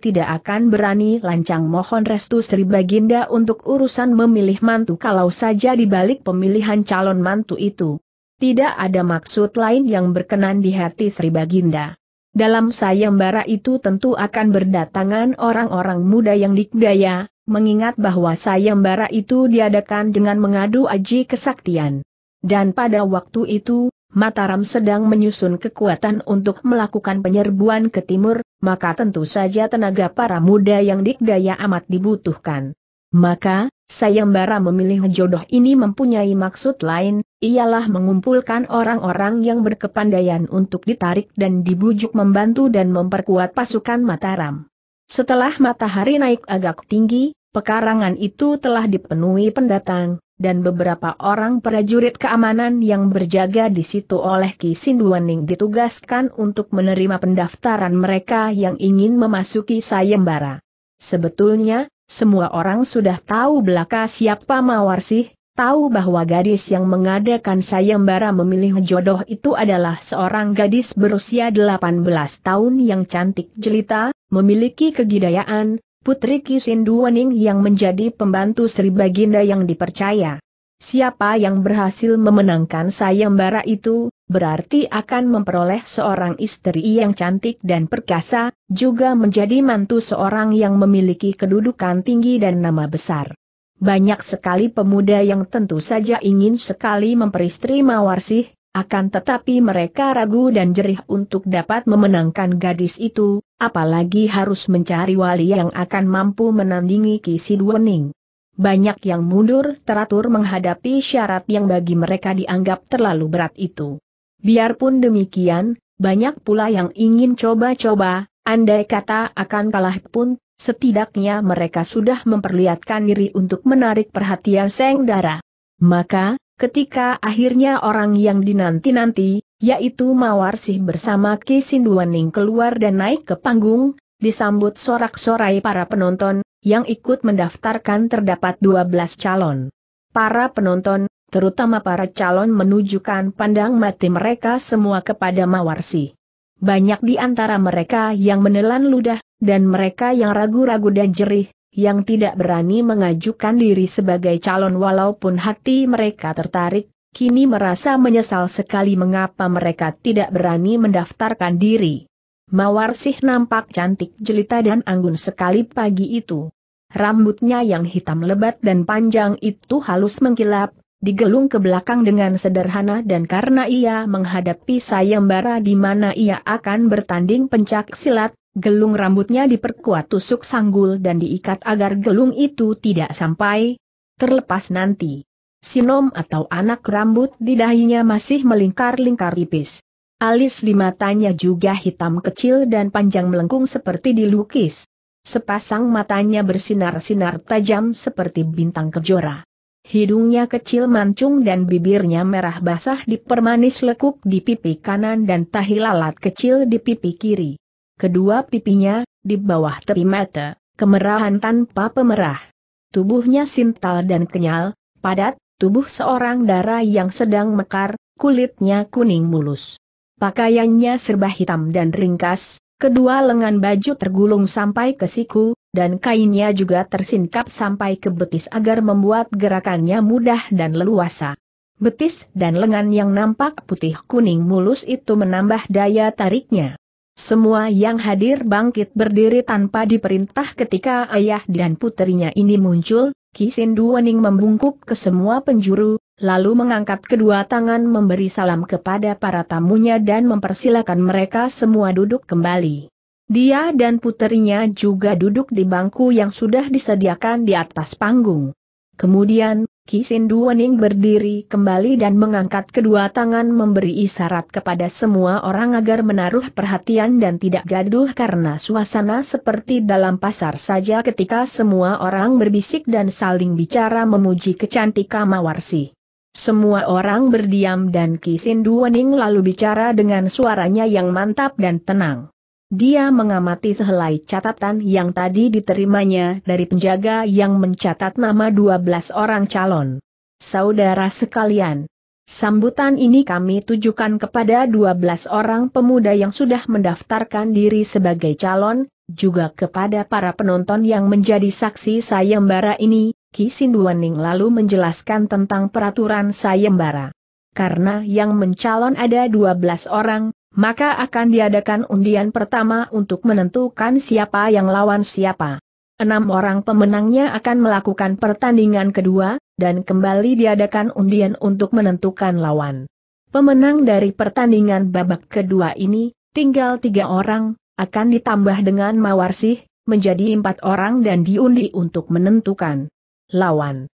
tidak akan berani lancang mohon restu Sri Baginda untuk urusan memilih mantu kalau saja dibalik pemilihan calon mantu itu. Tidak ada maksud lain yang berkenan di hati Sri Baginda. Dalam sayembara itu tentu akan berdatangan orang-orang muda yang dikdaya, mengingat bahwa sayembara itu diadakan dengan mengadu aji kesaktian. Dan pada waktu itu, Mataram sedang menyusun kekuatan untuk melakukan penyerbuan ke timur, maka tentu saja tenaga para muda yang dikdaya amat dibutuhkan. Maka, Sayembara memilih jodoh ini mempunyai maksud lain, ialah mengumpulkan orang-orang yang berkepandaian untuk ditarik dan dibujuk membantu dan memperkuat pasukan Mataram. Setelah matahari naik agak tinggi, pekarangan itu telah dipenuhi pendatang, dan beberapa orang prajurit keamanan yang berjaga di situ oleh Ki Sinduaning ditugaskan untuk menerima pendaftaran mereka yang ingin memasuki sayembara. Sebetulnya, semua orang sudah tahu belaka siapa Mawar sih, tahu bahwa gadis yang mengadakan sayembara memilih jodoh itu adalah seorang gadis berusia 18 tahun yang cantik jelita, memiliki kegidayaan, Putri Wening yang menjadi pembantu Sri Baginda yang dipercaya. Siapa yang berhasil memenangkan sayembara itu, berarti akan memperoleh seorang istri yang cantik dan perkasa, juga menjadi mantu seorang yang memiliki kedudukan tinggi dan nama besar. Banyak sekali pemuda yang tentu saja ingin sekali memperistri Mawarsih, akan tetapi mereka ragu dan jerih untuk dapat memenangkan gadis itu, apalagi harus mencari wali yang akan mampu menandingi Kisi Duening. Banyak yang mundur teratur menghadapi syarat yang bagi mereka dianggap terlalu berat itu. Biarpun demikian, banyak pula yang ingin coba-coba, andai kata akan kalah pun, setidaknya mereka sudah memperlihatkan diri untuk menarik perhatian Seng Dara. Maka, Ketika akhirnya orang yang dinanti-nanti, yaitu Mawar sih bersama Ki Sinduaning keluar dan naik ke panggung, disambut sorak-sorai para penonton, yang ikut mendaftarkan terdapat 12 calon. Para penonton, terutama para calon menunjukkan pandang mati mereka semua kepada Mawar sih. Banyak di antara mereka yang menelan ludah, dan mereka yang ragu-ragu dan jerih, yang tidak berani mengajukan diri sebagai calon walaupun hati mereka tertarik, kini merasa menyesal sekali mengapa mereka tidak berani mendaftarkan diri. Mawar sih nampak cantik jelita dan anggun sekali pagi itu. Rambutnya yang hitam lebat dan panjang itu halus mengkilap, digelung ke belakang dengan sederhana dan karena ia menghadapi sayembara di mana ia akan bertanding pencak silat, gelung rambutnya diperkuat tusuk sanggul dan diikat agar gelung itu tidak sampai terlepas nanti. Sinom atau anak rambut di dahinya masih melingkar-lingkar tipis. Alis di matanya juga hitam kecil dan panjang melengkung seperti dilukis. Sepasang matanya bersinar-sinar tajam seperti bintang kejora. Hidungnya kecil mancung dan bibirnya merah basah dipermanis lekuk di pipi kanan dan tahi lalat kecil di pipi kiri kedua pipinya, di bawah tepi mata, kemerahan tanpa pemerah. Tubuhnya sintal dan kenyal, padat, tubuh seorang darah yang sedang mekar, kulitnya kuning mulus. Pakaiannya serba hitam dan ringkas, kedua lengan baju tergulung sampai ke siku, dan kainnya juga tersingkap sampai ke betis agar membuat gerakannya mudah dan leluasa. Betis dan lengan yang nampak putih kuning mulus itu menambah daya tariknya. Semua yang hadir bangkit berdiri tanpa diperintah ketika ayah dan putrinya ini muncul, Kisin Duwening membungkuk ke semua penjuru, lalu mengangkat kedua tangan memberi salam kepada para tamunya dan mempersilahkan mereka semua duduk kembali. Dia dan putrinya juga duduk di bangku yang sudah disediakan di atas panggung. Kemudian, Kisin Duwening berdiri kembali dan mengangkat kedua tangan memberi isyarat kepada semua orang agar menaruh perhatian dan tidak gaduh karena suasana seperti dalam pasar saja ketika semua orang berbisik dan saling bicara memuji kecantikan Mawarsi. Semua orang berdiam dan Kisin Duwening lalu bicara dengan suaranya yang mantap dan tenang. Dia mengamati sehelai catatan yang tadi diterimanya dari penjaga yang mencatat nama 12 orang calon. Saudara sekalian, sambutan ini kami tujukan kepada 12 orang pemuda yang sudah mendaftarkan diri sebagai calon, juga kepada para penonton yang menjadi saksi sayembara ini, Kisinduaning lalu menjelaskan tentang peraturan sayembara. Karena yang mencalon ada 12 orang, maka akan diadakan undian pertama untuk menentukan siapa yang lawan siapa. Enam orang pemenangnya akan melakukan pertandingan kedua, dan kembali diadakan undian untuk menentukan lawan. Pemenang dari pertandingan babak kedua ini, tinggal tiga orang, akan ditambah dengan Mawarsih, menjadi empat orang dan diundi untuk menentukan lawan.